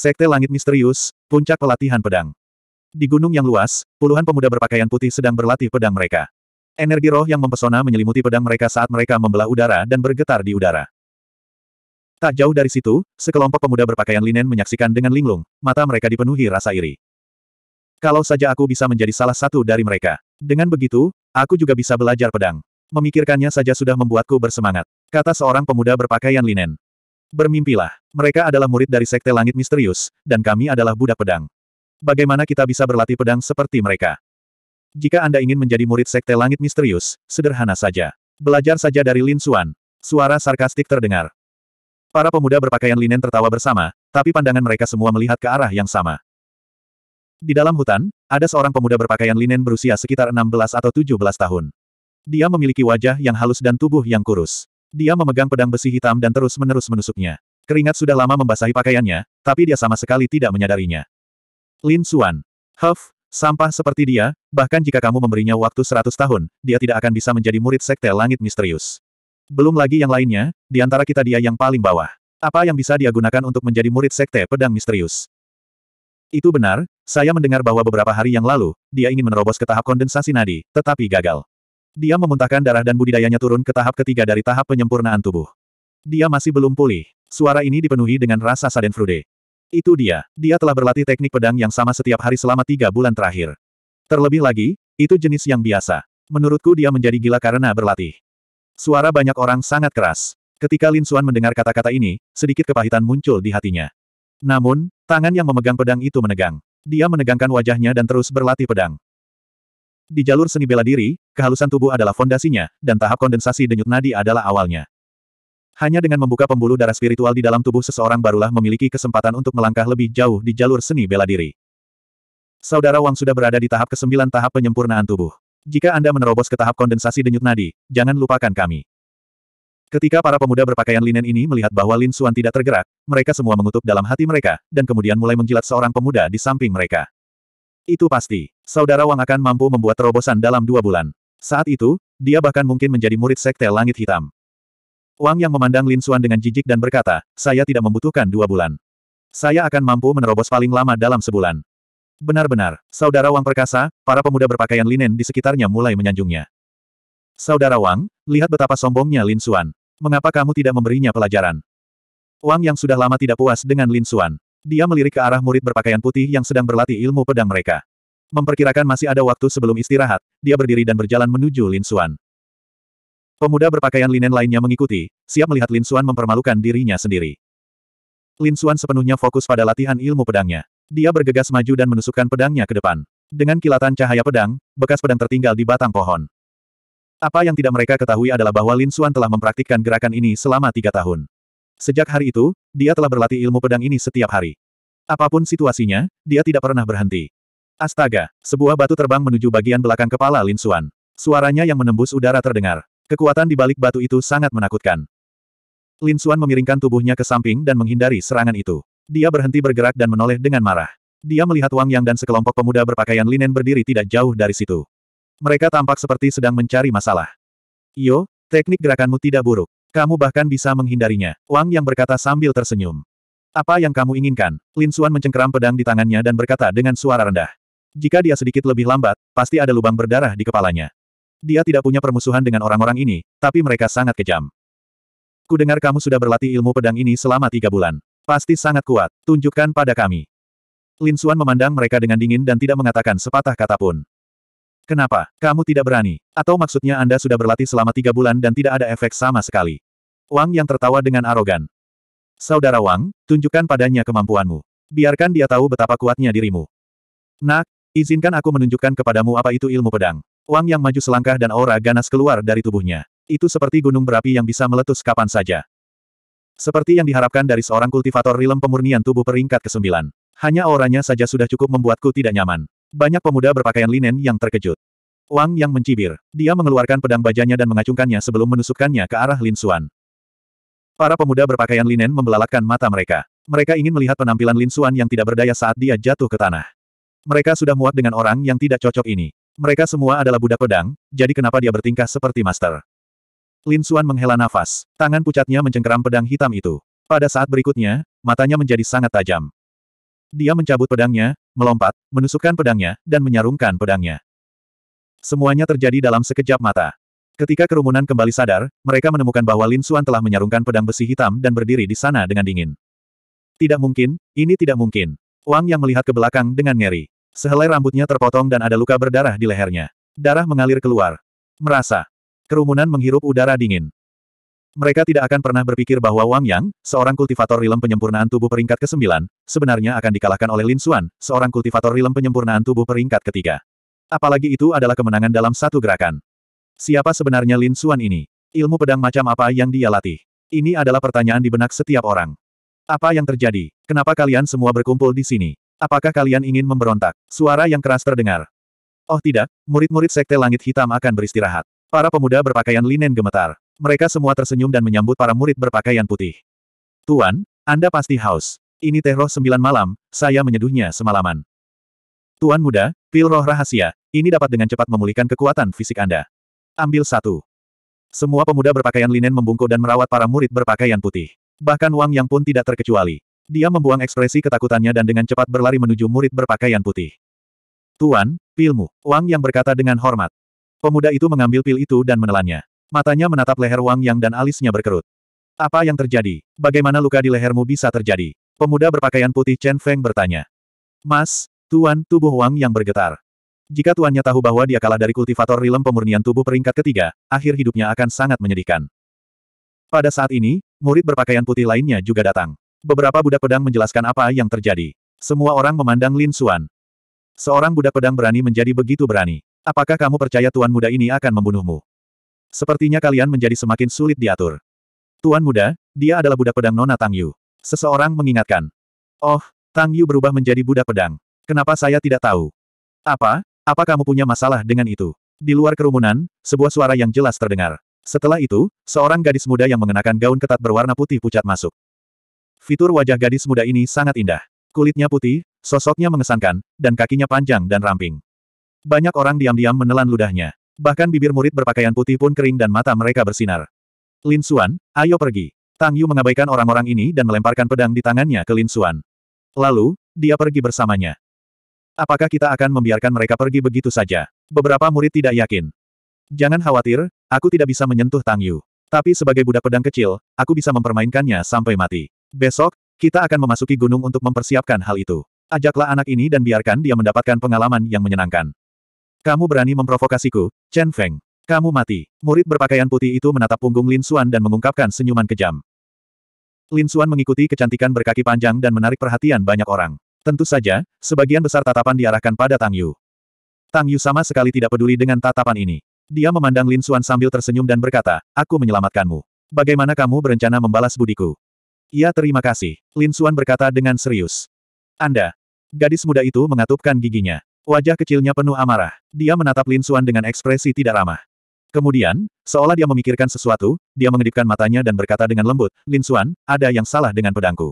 Sekte Langit Misterius, Puncak Pelatihan Pedang. Di gunung yang luas, puluhan pemuda berpakaian putih sedang berlatih pedang mereka. Energi roh yang mempesona menyelimuti pedang mereka saat mereka membelah udara dan bergetar di udara. Tak jauh dari situ, sekelompok pemuda berpakaian linen menyaksikan dengan linglung, mata mereka dipenuhi rasa iri. Kalau saja aku bisa menjadi salah satu dari mereka. Dengan begitu, aku juga bisa belajar pedang. Memikirkannya saja sudah membuatku bersemangat, kata seorang pemuda berpakaian linen. Bermimpilah. Mereka adalah murid dari Sekte Langit Misterius, dan kami adalah budak pedang. Bagaimana kita bisa berlatih pedang seperti mereka? Jika Anda ingin menjadi murid Sekte Langit Misterius, sederhana saja. Belajar saja dari Lin Suan. Suara sarkastik terdengar. Para pemuda berpakaian linen tertawa bersama, tapi pandangan mereka semua melihat ke arah yang sama. Di dalam hutan, ada seorang pemuda berpakaian linen berusia sekitar 16 atau 17 tahun. Dia memiliki wajah yang halus dan tubuh yang kurus. Dia memegang pedang besi hitam dan terus-menerus menusuknya. Keringat sudah lama membasahi pakaiannya, tapi dia sama sekali tidak menyadarinya. Lin Xuan. Huff, sampah seperti dia, bahkan jika kamu memberinya waktu seratus tahun, dia tidak akan bisa menjadi murid sekte langit misterius. Belum lagi yang lainnya, di antara kita dia yang paling bawah. Apa yang bisa dia gunakan untuk menjadi murid sekte pedang misterius? Itu benar, saya mendengar bahwa beberapa hari yang lalu, dia ingin menerobos ke tahap kondensasi nadi, tetapi gagal. Dia memuntahkan darah dan budidayanya turun ke tahap ketiga dari tahap penyempurnaan tubuh. Dia masih belum pulih. Suara ini dipenuhi dengan rasa sadenfrude. Itu dia. Dia telah berlatih teknik pedang yang sama setiap hari selama tiga bulan terakhir. Terlebih lagi, itu jenis yang biasa. Menurutku dia menjadi gila karena berlatih. Suara banyak orang sangat keras. Ketika Lin Xuan mendengar kata-kata ini, sedikit kepahitan muncul di hatinya. Namun, tangan yang memegang pedang itu menegang. Dia menegangkan wajahnya dan terus berlatih pedang. Di jalur seni bela diri, kehalusan tubuh adalah fondasinya, dan tahap kondensasi denyut nadi adalah awalnya. Hanya dengan membuka pembuluh darah spiritual di dalam tubuh seseorang barulah memiliki kesempatan untuk melangkah lebih jauh di jalur seni bela diri. Saudara Wang sudah berada di tahap kesembilan tahap penyempurnaan tubuh. Jika Anda menerobos ke tahap kondensasi denyut nadi, jangan lupakan kami. Ketika para pemuda berpakaian linen ini melihat bahwa Lin Xuan tidak tergerak, mereka semua mengutuk dalam hati mereka, dan kemudian mulai menjilat seorang pemuda di samping mereka. Itu pasti. Saudara Wang akan mampu membuat terobosan dalam dua bulan. Saat itu, dia bahkan mungkin menjadi murid Sekte Langit Hitam. Wang yang memandang Lin Xuan dengan jijik dan berkata, saya tidak membutuhkan dua bulan. Saya akan mampu menerobos paling lama dalam sebulan. Benar-benar, Saudara Wang perkasa, para pemuda berpakaian linen di sekitarnya mulai menyanjungnya. Saudara Wang, lihat betapa sombongnya Lin Xuan. Mengapa kamu tidak memberinya pelajaran? Wang yang sudah lama tidak puas dengan Lin Xuan. Dia melirik ke arah murid berpakaian putih yang sedang berlatih ilmu pedang mereka. Memperkirakan masih ada waktu sebelum istirahat, dia berdiri dan berjalan menuju Lin Xuan. Pemuda berpakaian linen lainnya mengikuti, siap melihat Lin Xuan mempermalukan dirinya sendiri. Lin Xuan sepenuhnya fokus pada latihan ilmu pedangnya. Dia bergegas maju dan menusukkan pedangnya ke depan. Dengan kilatan cahaya pedang, bekas pedang tertinggal di batang pohon. Apa yang tidak mereka ketahui adalah bahwa Lin Xuan telah mempraktikkan gerakan ini selama tiga tahun. Sejak hari itu, dia telah berlatih ilmu pedang ini setiap hari. Apapun situasinya, dia tidak pernah berhenti. Astaga, sebuah batu terbang menuju bagian belakang kepala Lin Xuan. Suaranya yang menembus udara terdengar. Kekuatan di balik batu itu sangat menakutkan. Lin Xuan memiringkan tubuhnya ke samping dan menghindari serangan itu. Dia berhenti bergerak dan menoleh dengan marah. Dia melihat Wang Yang dan sekelompok pemuda berpakaian linen berdiri tidak jauh dari situ. Mereka tampak seperti sedang mencari masalah. Yo, teknik gerakanmu tidak buruk. Kamu bahkan bisa menghindarinya. Wang yang berkata sambil tersenyum. Apa yang kamu inginkan? Lin Suan mencengkeram pedang di tangannya dan berkata dengan suara rendah. Jika dia sedikit lebih lambat, pasti ada lubang berdarah di kepalanya. Dia tidak punya permusuhan dengan orang-orang ini, tapi mereka sangat kejam. Ku dengar kamu sudah berlatih ilmu pedang ini selama tiga bulan. Pasti sangat kuat, tunjukkan pada kami. Lin Suan memandang mereka dengan dingin dan tidak mengatakan sepatah kata pun. Kenapa? Kamu tidak berani. Atau maksudnya Anda sudah berlatih selama tiga bulan dan tidak ada efek sama sekali. Wang yang tertawa dengan arogan. Saudara Wang, tunjukkan padanya kemampuanmu. Biarkan dia tahu betapa kuatnya dirimu. Nak, izinkan aku menunjukkan kepadamu apa itu ilmu pedang. Wang yang maju selangkah dan aura ganas keluar dari tubuhnya. Itu seperti gunung berapi yang bisa meletus kapan saja. Seperti yang diharapkan dari seorang kultivator rilem pemurnian tubuh peringkat ke-9. Hanya auranya saja sudah cukup membuatku tidak nyaman. Banyak pemuda berpakaian linen yang terkejut. Wang yang mencibir. Dia mengeluarkan pedang bajanya dan mengacungkannya sebelum menusukkannya ke arah Lin Xuan. Para pemuda berpakaian linen membelalakkan mata mereka. Mereka ingin melihat penampilan Lin Xuan yang tidak berdaya saat dia jatuh ke tanah. Mereka sudah muak dengan orang yang tidak cocok ini. Mereka semua adalah budak pedang, jadi kenapa dia bertingkah seperti master? Lin Xuan menghela nafas. Tangan pucatnya mencengkeram pedang hitam itu. Pada saat berikutnya, matanya menjadi sangat tajam. Dia mencabut pedangnya, melompat, menusukkan pedangnya, dan menyarungkan pedangnya. Semuanya terjadi dalam sekejap mata. Ketika kerumunan kembali sadar, mereka menemukan bahwa Lin Xuan telah menyarungkan pedang besi hitam dan berdiri di sana dengan dingin. Tidak mungkin, ini tidak mungkin. Wang yang melihat ke belakang dengan ngeri. Sehelai rambutnya terpotong dan ada luka berdarah di lehernya. Darah mengalir keluar. Merasa. Kerumunan menghirup udara dingin. Mereka tidak akan pernah berpikir bahwa Wang Yang, seorang kultivator rilem penyempurnaan tubuh peringkat ke-9, sebenarnya akan dikalahkan oleh Lin Xuan, seorang kultivator rilem penyempurnaan tubuh peringkat ketiga. Apalagi itu adalah kemenangan dalam satu gerakan. Siapa sebenarnya Lin Xuan ini? Ilmu pedang macam apa yang dia latih? Ini adalah pertanyaan di benak setiap orang. Apa yang terjadi? Kenapa kalian semua berkumpul di sini? Apakah kalian ingin memberontak? Suara yang keras terdengar. Oh tidak, murid-murid Sekte Langit Hitam akan beristirahat. Para pemuda berpakaian linen gemetar. Mereka semua tersenyum dan menyambut para murid berpakaian putih. Tuan, Anda pasti haus. Ini teh roh sembilan malam, saya menyeduhnya semalaman. Tuan muda, pil roh rahasia, ini dapat dengan cepat memulihkan kekuatan fisik Anda. Ambil satu. Semua pemuda berpakaian linen membungkuk dan merawat para murid berpakaian putih. Bahkan Wang Yang pun tidak terkecuali. Dia membuang ekspresi ketakutannya dan dengan cepat berlari menuju murid berpakaian putih. Tuan, pilmu, Wang Yang berkata dengan hormat. Pemuda itu mengambil pil itu dan menelannya. Matanya menatap leher Wang Yang dan alisnya berkerut. Apa yang terjadi? Bagaimana luka di lehermu bisa terjadi? Pemuda berpakaian putih Chen Feng bertanya. Mas, Tuan, tubuh Wang Yang bergetar. Jika tuannya tahu bahwa dia kalah dari kultivator rilem pemurnian tubuh peringkat ketiga, akhir hidupnya akan sangat menyedihkan. Pada saat ini, murid berpakaian putih lainnya juga datang. Beberapa budak pedang menjelaskan apa yang terjadi. Semua orang memandang Lin Xuan. Seorang budak pedang berani menjadi begitu berani. Apakah kamu percaya tuan muda ini akan membunuhmu? Sepertinya kalian menjadi semakin sulit diatur. Tuan muda, dia adalah budak pedang Nona Tang Yu. Seseorang mengingatkan. Oh, Tang Yu berubah menjadi budak pedang. Kenapa saya tidak tahu? Apa? Apa kamu punya masalah dengan itu? Di luar kerumunan, sebuah suara yang jelas terdengar. Setelah itu, seorang gadis muda yang mengenakan gaun ketat berwarna putih pucat masuk. Fitur wajah gadis muda ini sangat indah. Kulitnya putih, sosoknya mengesankan, dan kakinya panjang dan ramping. Banyak orang diam-diam menelan ludahnya. Bahkan bibir murid berpakaian putih pun kering dan mata mereka bersinar. Lin Xuan, ayo pergi. Tang Yu mengabaikan orang-orang ini dan melemparkan pedang di tangannya ke Lin Xuan. Lalu, dia pergi bersamanya. Apakah kita akan membiarkan mereka pergi begitu saja? Beberapa murid tidak yakin. Jangan khawatir, aku tidak bisa menyentuh Tang Yu. Tapi sebagai budak pedang kecil, aku bisa mempermainkannya sampai mati. Besok, kita akan memasuki gunung untuk mempersiapkan hal itu. Ajaklah anak ini dan biarkan dia mendapatkan pengalaman yang menyenangkan. Kamu berani memprovokasiku, Chen Feng. Kamu mati. Murid berpakaian putih itu menatap punggung Lin Xuan dan mengungkapkan senyuman kejam. Lin Xuan mengikuti kecantikan berkaki panjang dan menarik perhatian banyak orang. Tentu saja, sebagian besar tatapan diarahkan pada Tang Yu. Tang Yu sama sekali tidak peduli dengan tatapan ini. Dia memandang Lin Xuan sambil tersenyum dan berkata, aku menyelamatkanmu. Bagaimana kamu berencana membalas budiku? Ya terima kasih. Lin Xuan berkata dengan serius. Anda. Gadis muda itu mengatupkan giginya. Wajah kecilnya penuh amarah. Dia menatap Lin Suan dengan ekspresi tidak ramah. Kemudian, seolah dia memikirkan sesuatu, dia mengedipkan matanya dan berkata dengan lembut, Lin Suan, ada yang salah dengan pedangku.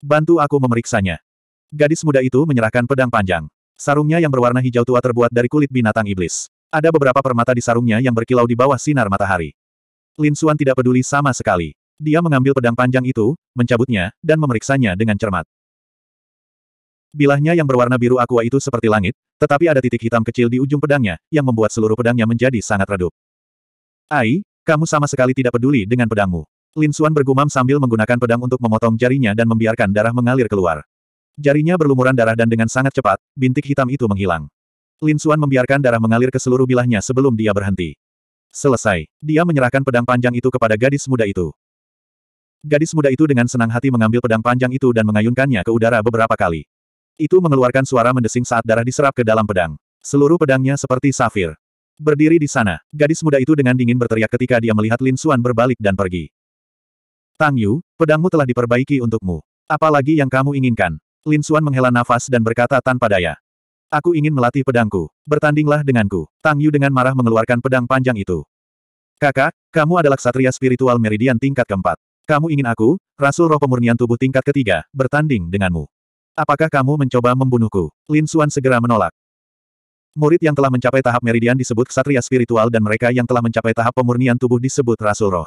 Bantu aku memeriksanya. Gadis muda itu menyerahkan pedang panjang. Sarungnya yang berwarna hijau tua terbuat dari kulit binatang iblis. Ada beberapa permata di sarungnya yang berkilau di bawah sinar matahari. Lin Suan tidak peduli sama sekali. Dia mengambil pedang panjang itu, mencabutnya, dan memeriksanya dengan cermat. Bilahnya yang berwarna biru aqua itu seperti langit, tetapi ada titik hitam kecil di ujung pedangnya, yang membuat seluruh pedangnya menjadi sangat redup. Ai, kamu sama sekali tidak peduli dengan pedangmu. Lin Xuan bergumam sambil menggunakan pedang untuk memotong jarinya dan membiarkan darah mengalir keluar. Jarinya berlumuran darah dan dengan sangat cepat, bintik hitam itu menghilang. Lin Xuan membiarkan darah mengalir ke seluruh bilahnya sebelum dia berhenti. Selesai. Dia menyerahkan pedang panjang itu kepada gadis muda itu. Gadis muda itu dengan senang hati mengambil pedang panjang itu dan mengayunkannya ke udara beberapa kali. Itu mengeluarkan suara mendesing saat darah diserap ke dalam pedang. Seluruh pedangnya seperti safir. Berdiri di sana, gadis muda itu dengan dingin berteriak ketika dia melihat Lin Xuan berbalik dan pergi. Tang Yu, pedangmu telah diperbaiki untukmu. Apalagi yang kamu inginkan? Lin Xuan menghela nafas dan berkata tanpa daya. Aku ingin melatih pedangku. Bertandinglah denganku. Tang Yu dengan marah mengeluarkan pedang panjang itu. Kakak, kamu adalah ksatria spiritual meridian tingkat keempat. Kamu ingin aku, rasul roh pemurnian tubuh tingkat ketiga, bertanding denganmu. Apakah kamu mencoba membunuhku? Lin Xuan segera menolak. Murid yang telah mencapai tahap meridian disebut ksatria spiritual dan mereka yang telah mencapai tahap pemurnian tubuh disebut rasul roh.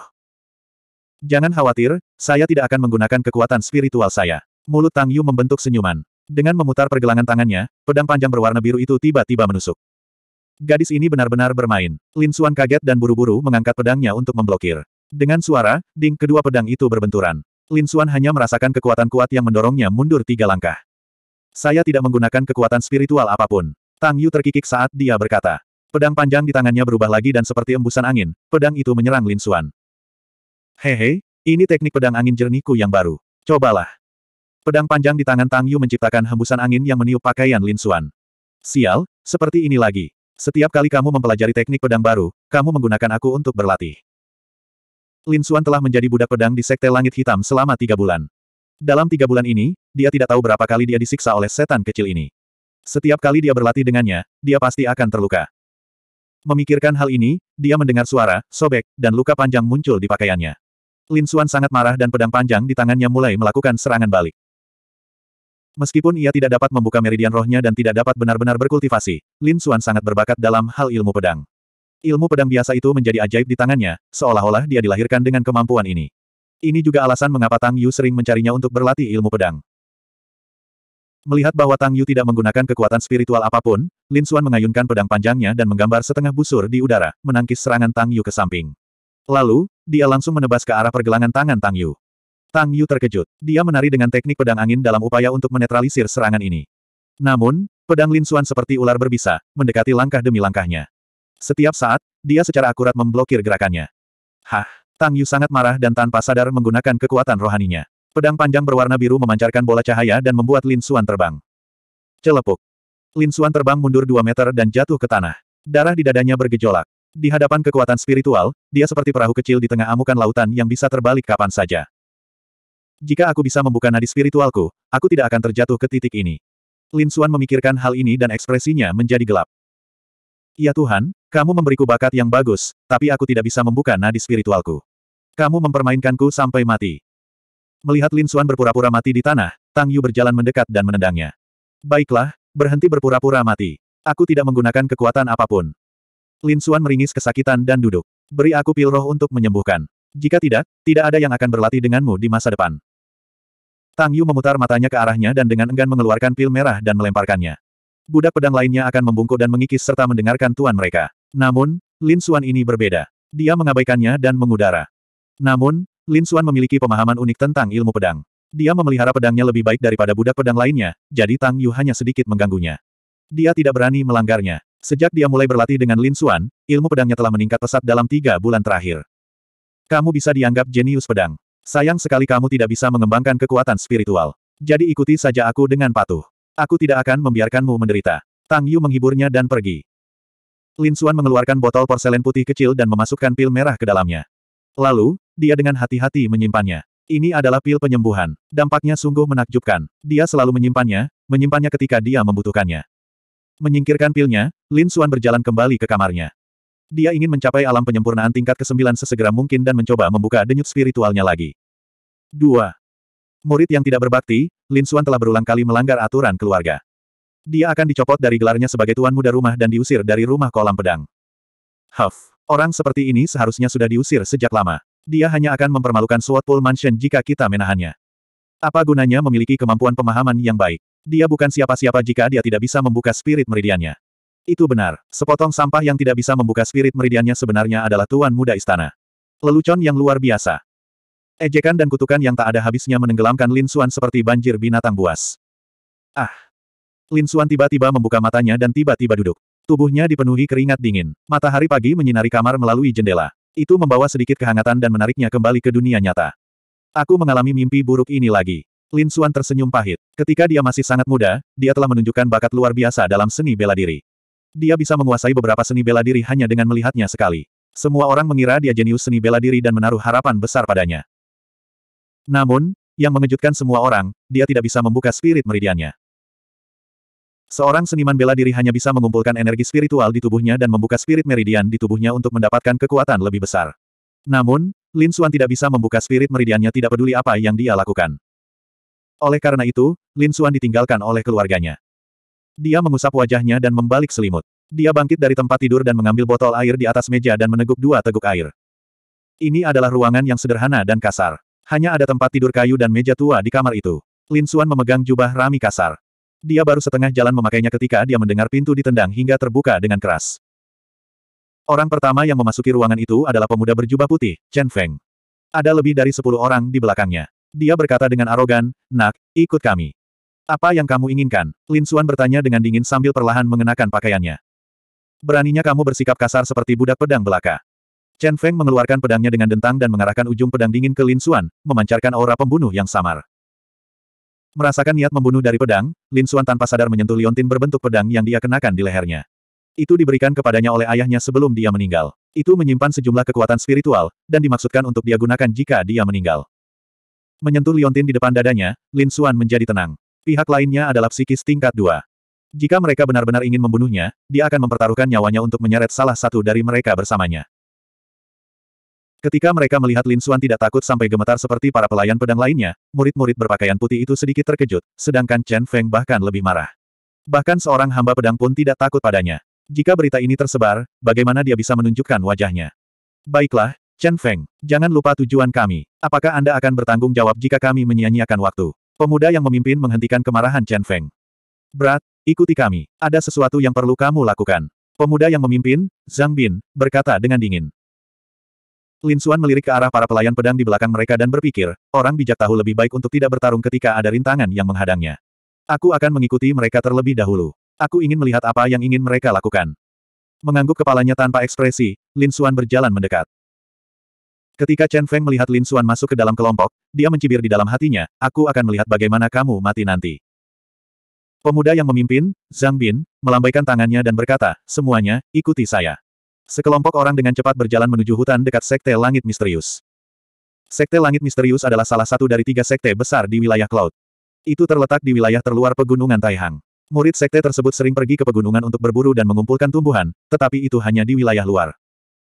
Jangan khawatir, saya tidak akan menggunakan kekuatan spiritual saya. Mulut Tang Yu membentuk senyuman. Dengan memutar pergelangan tangannya, pedang panjang berwarna biru itu tiba-tiba menusuk. Gadis ini benar-benar bermain. Lin Xuan kaget dan buru-buru mengangkat pedangnya untuk memblokir. Dengan suara, ding kedua pedang itu berbenturan. Lin Suan hanya merasakan kekuatan kuat yang mendorongnya mundur tiga langkah. Saya tidak menggunakan kekuatan spiritual apapun. Tang Yu terkikik saat dia berkata. Pedang panjang di tangannya berubah lagi dan seperti embusan angin, pedang itu menyerang Lin Hehe, ini teknik pedang angin jernihku yang baru. Cobalah. Pedang panjang di tangan Tang Yu menciptakan hembusan angin yang meniup pakaian Lin Suan. Sial, seperti ini lagi. Setiap kali kamu mempelajari teknik pedang baru, kamu menggunakan aku untuk berlatih. Lin Xuan telah menjadi budak pedang di Sekte Langit Hitam selama tiga bulan. Dalam tiga bulan ini, dia tidak tahu berapa kali dia disiksa oleh setan kecil ini. Setiap kali dia berlatih dengannya, dia pasti akan terluka. Memikirkan hal ini, dia mendengar suara, sobek, dan luka panjang muncul di pakaiannya. Lin Xuan sangat marah dan pedang panjang di tangannya mulai melakukan serangan balik. Meskipun ia tidak dapat membuka meridian rohnya dan tidak dapat benar-benar berkultivasi, Lin Xuan sangat berbakat dalam hal ilmu pedang. Ilmu pedang biasa itu menjadi ajaib di tangannya, seolah-olah dia dilahirkan dengan kemampuan ini. Ini juga alasan mengapa Tang Yu sering mencarinya untuk berlatih ilmu pedang. Melihat bahwa Tang Yu tidak menggunakan kekuatan spiritual apapun, Lin Xuan mengayunkan pedang panjangnya dan menggambar setengah busur di udara, menangkis serangan Tang Yu ke samping. Lalu, dia langsung menebas ke arah pergelangan tangan Tang Yu. Tang Yu terkejut. Dia menari dengan teknik pedang angin dalam upaya untuk menetralisir serangan ini. Namun, pedang Lin Xuan seperti ular berbisa, mendekati langkah demi langkahnya. Setiap saat, dia secara akurat memblokir gerakannya. Hah! Tang Yu sangat marah dan tanpa sadar menggunakan kekuatan rohaninya. Pedang panjang berwarna biru memancarkan bola cahaya dan membuat Lin Suan terbang. Celepuk. Lin Suan terbang mundur dua meter dan jatuh ke tanah. Darah di dadanya bergejolak. Di hadapan kekuatan spiritual, dia seperti perahu kecil di tengah amukan lautan yang bisa terbalik kapan saja. Jika aku bisa membuka nadi spiritualku, aku tidak akan terjatuh ke titik ini. Lin Suan memikirkan hal ini dan ekspresinya menjadi gelap. Ya Tuhan, kamu memberiku bakat yang bagus, tapi aku tidak bisa membuka nadi spiritualku. Kamu mempermainkanku sampai mati. Melihat Lin Suan berpura-pura mati di tanah, Tang Yu berjalan mendekat dan menendangnya. Baiklah, berhenti berpura-pura mati. Aku tidak menggunakan kekuatan apapun. Lin Suan meringis kesakitan dan duduk. Beri aku pil roh untuk menyembuhkan. Jika tidak, tidak ada yang akan berlatih denganmu di masa depan. Tang Yu memutar matanya ke arahnya dan dengan enggan mengeluarkan pil merah dan melemparkannya. Budak pedang lainnya akan membungkuk dan mengikis serta mendengarkan tuan mereka. Namun, Lin Xuan ini berbeda. Dia mengabaikannya dan mengudara. Namun, Lin Xuan memiliki pemahaman unik tentang ilmu pedang. Dia memelihara pedangnya lebih baik daripada budak pedang lainnya, jadi Tang Yu hanya sedikit mengganggunya. Dia tidak berani melanggarnya. Sejak dia mulai berlatih dengan Lin Xuan, ilmu pedangnya telah meningkat pesat dalam tiga bulan terakhir. Kamu bisa dianggap jenius pedang. Sayang sekali kamu tidak bisa mengembangkan kekuatan spiritual. Jadi ikuti saja aku dengan patuh. Aku tidak akan membiarkanmu menderita. Tang Yu menghiburnya dan pergi. Lin Suan mengeluarkan botol porselen putih kecil dan memasukkan pil merah ke dalamnya. Lalu, dia dengan hati-hati menyimpannya. Ini adalah pil penyembuhan. Dampaknya sungguh menakjubkan. Dia selalu menyimpannya, menyimpannya ketika dia membutuhkannya. Menyingkirkan pilnya, Lin Suan berjalan kembali ke kamarnya. Dia ingin mencapai alam penyempurnaan tingkat ke-9 sesegera mungkin dan mencoba membuka denyut spiritualnya lagi. 2. Murid yang tidak berbakti, Lin Suan telah berulang kali melanggar aturan keluarga. Dia akan dicopot dari gelarnya sebagai tuan muda rumah dan diusir dari rumah kolam pedang. Huff. Orang seperti ini seharusnya sudah diusir sejak lama. Dia hanya akan mempermalukan Pool Mansion jika kita menahannya. Apa gunanya memiliki kemampuan pemahaman yang baik? Dia bukan siapa-siapa jika dia tidak bisa membuka spirit meridiannya. Itu benar, sepotong sampah yang tidak bisa membuka spirit meridiannya sebenarnya adalah tuan muda istana. Lelucon yang luar biasa. Ejekan dan kutukan yang tak ada habisnya menenggelamkan Lin Xuan seperti banjir binatang buas. Ah, Lin Suan tiba-tiba membuka matanya dan tiba-tiba duduk. Tubuhnya dipenuhi keringat dingin. Matahari pagi menyinari kamar melalui jendela. Itu membawa sedikit kehangatan dan menariknya kembali ke dunia nyata. Aku mengalami mimpi buruk ini lagi. Lin Suan tersenyum pahit. Ketika dia masih sangat muda, dia telah menunjukkan bakat luar biasa dalam seni bela diri. Dia bisa menguasai beberapa seni bela diri hanya dengan melihatnya sekali. Semua orang mengira dia jenius seni bela diri dan menaruh harapan besar padanya. Namun, yang mengejutkan semua orang, dia tidak bisa membuka spirit meridiannya. Seorang seniman bela diri hanya bisa mengumpulkan energi spiritual di tubuhnya dan membuka spirit meridian di tubuhnya untuk mendapatkan kekuatan lebih besar. Namun, Lin Xuan tidak bisa membuka spirit meridiannya tidak peduli apa yang dia lakukan. Oleh karena itu, Lin Xuan ditinggalkan oleh keluarganya. Dia mengusap wajahnya dan membalik selimut. Dia bangkit dari tempat tidur dan mengambil botol air di atas meja dan meneguk dua teguk air. Ini adalah ruangan yang sederhana dan kasar. Hanya ada tempat tidur kayu dan meja tua di kamar itu. Lin Xuan memegang jubah rami kasar. Dia baru setengah jalan memakainya ketika dia mendengar pintu ditendang hingga terbuka dengan keras. Orang pertama yang memasuki ruangan itu adalah pemuda berjubah putih, Chen Feng. Ada lebih dari sepuluh orang di belakangnya. Dia berkata dengan arogan, Nak, ikut kami. Apa yang kamu inginkan? Lin Xuan bertanya dengan dingin sambil perlahan mengenakan pakaiannya. Beraninya kamu bersikap kasar seperti budak pedang belaka. Chen Feng mengeluarkan pedangnya dengan dentang dan mengarahkan ujung pedang dingin ke Lin Xuan, memancarkan aura pembunuh yang samar. Merasakan niat membunuh dari pedang, Lin Suan tanpa sadar menyentuh liontin berbentuk pedang yang dia kenakan di lehernya. Itu diberikan kepadanya oleh ayahnya sebelum dia meninggal. Itu menyimpan sejumlah kekuatan spiritual, dan dimaksudkan untuk dia gunakan jika dia meninggal. Menyentuh liontin di depan dadanya, Lin Suan menjadi tenang. Pihak lainnya adalah psikis tingkat dua. Jika mereka benar-benar ingin membunuhnya, dia akan mempertaruhkan nyawanya untuk menyeret salah satu dari mereka bersamanya. Ketika mereka melihat Lin Suan tidak takut sampai gemetar seperti para pelayan pedang lainnya, murid-murid berpakaian putih itu sedikit terkejut, sedangkan Chen Feng bahkan lebih marah. Bahkan seorang hamba pedang pun tidak takut padanya. Jika berita ini tersebar, bagaimana dia bisa menunjukkan wajahnya? Baiklah, Chen Feng, jangan lupa tujuan kami. Apakah Anda akan bertanggung jawab jika kami menyia-nyiakan waktu? Pemuda yang memimpin menghentikan kemarahan Chen Feng. Berat, ikuti kami. Ada sesuatu yang perlu kamu lakukan. Pemuda yang memimpin, Zhang Bin, berkata dengan dingin. Lin Suan melirik ke arah para pelayan pedang di belakang mereka dan berpikir, orang bijak tahu lebih baik untuk tidak bertarung ketika ada rintangan yang menghadangnya. Aku akan mengikuti mereka terlebih dahulu. Aku ingin melihat apa yang ingin mereka lakukan. Mengangguk kepalanya tanpa ekspresi, Lin Suan berjalan mendekat. Ketika Chen Feng melihat Lin Suan masuk ke dalam kelompok, dia mencibir di dalam hatinya, aku akan melihat bagaimana kamu mati nanti. Pemuda yang memimpin, Zhang Bin, melambaikan tangannya dan berkata, semuanya, ikuti saya. Sekelompok orang dengan cepat berjalan menuju hutan dekat Sekte Langit Misterius. Sekte Langit Misterius adalah salah satu dari tiga sekte besar di wilayah Cloud. Itu terletak di wilayah terluar Pegunungan Taihang. Murid sekte tersebut sering pergi ke pegunungan untuk berburu dan mengumpulkan tumbuhan, tetapi itu hanya di wilayah luar.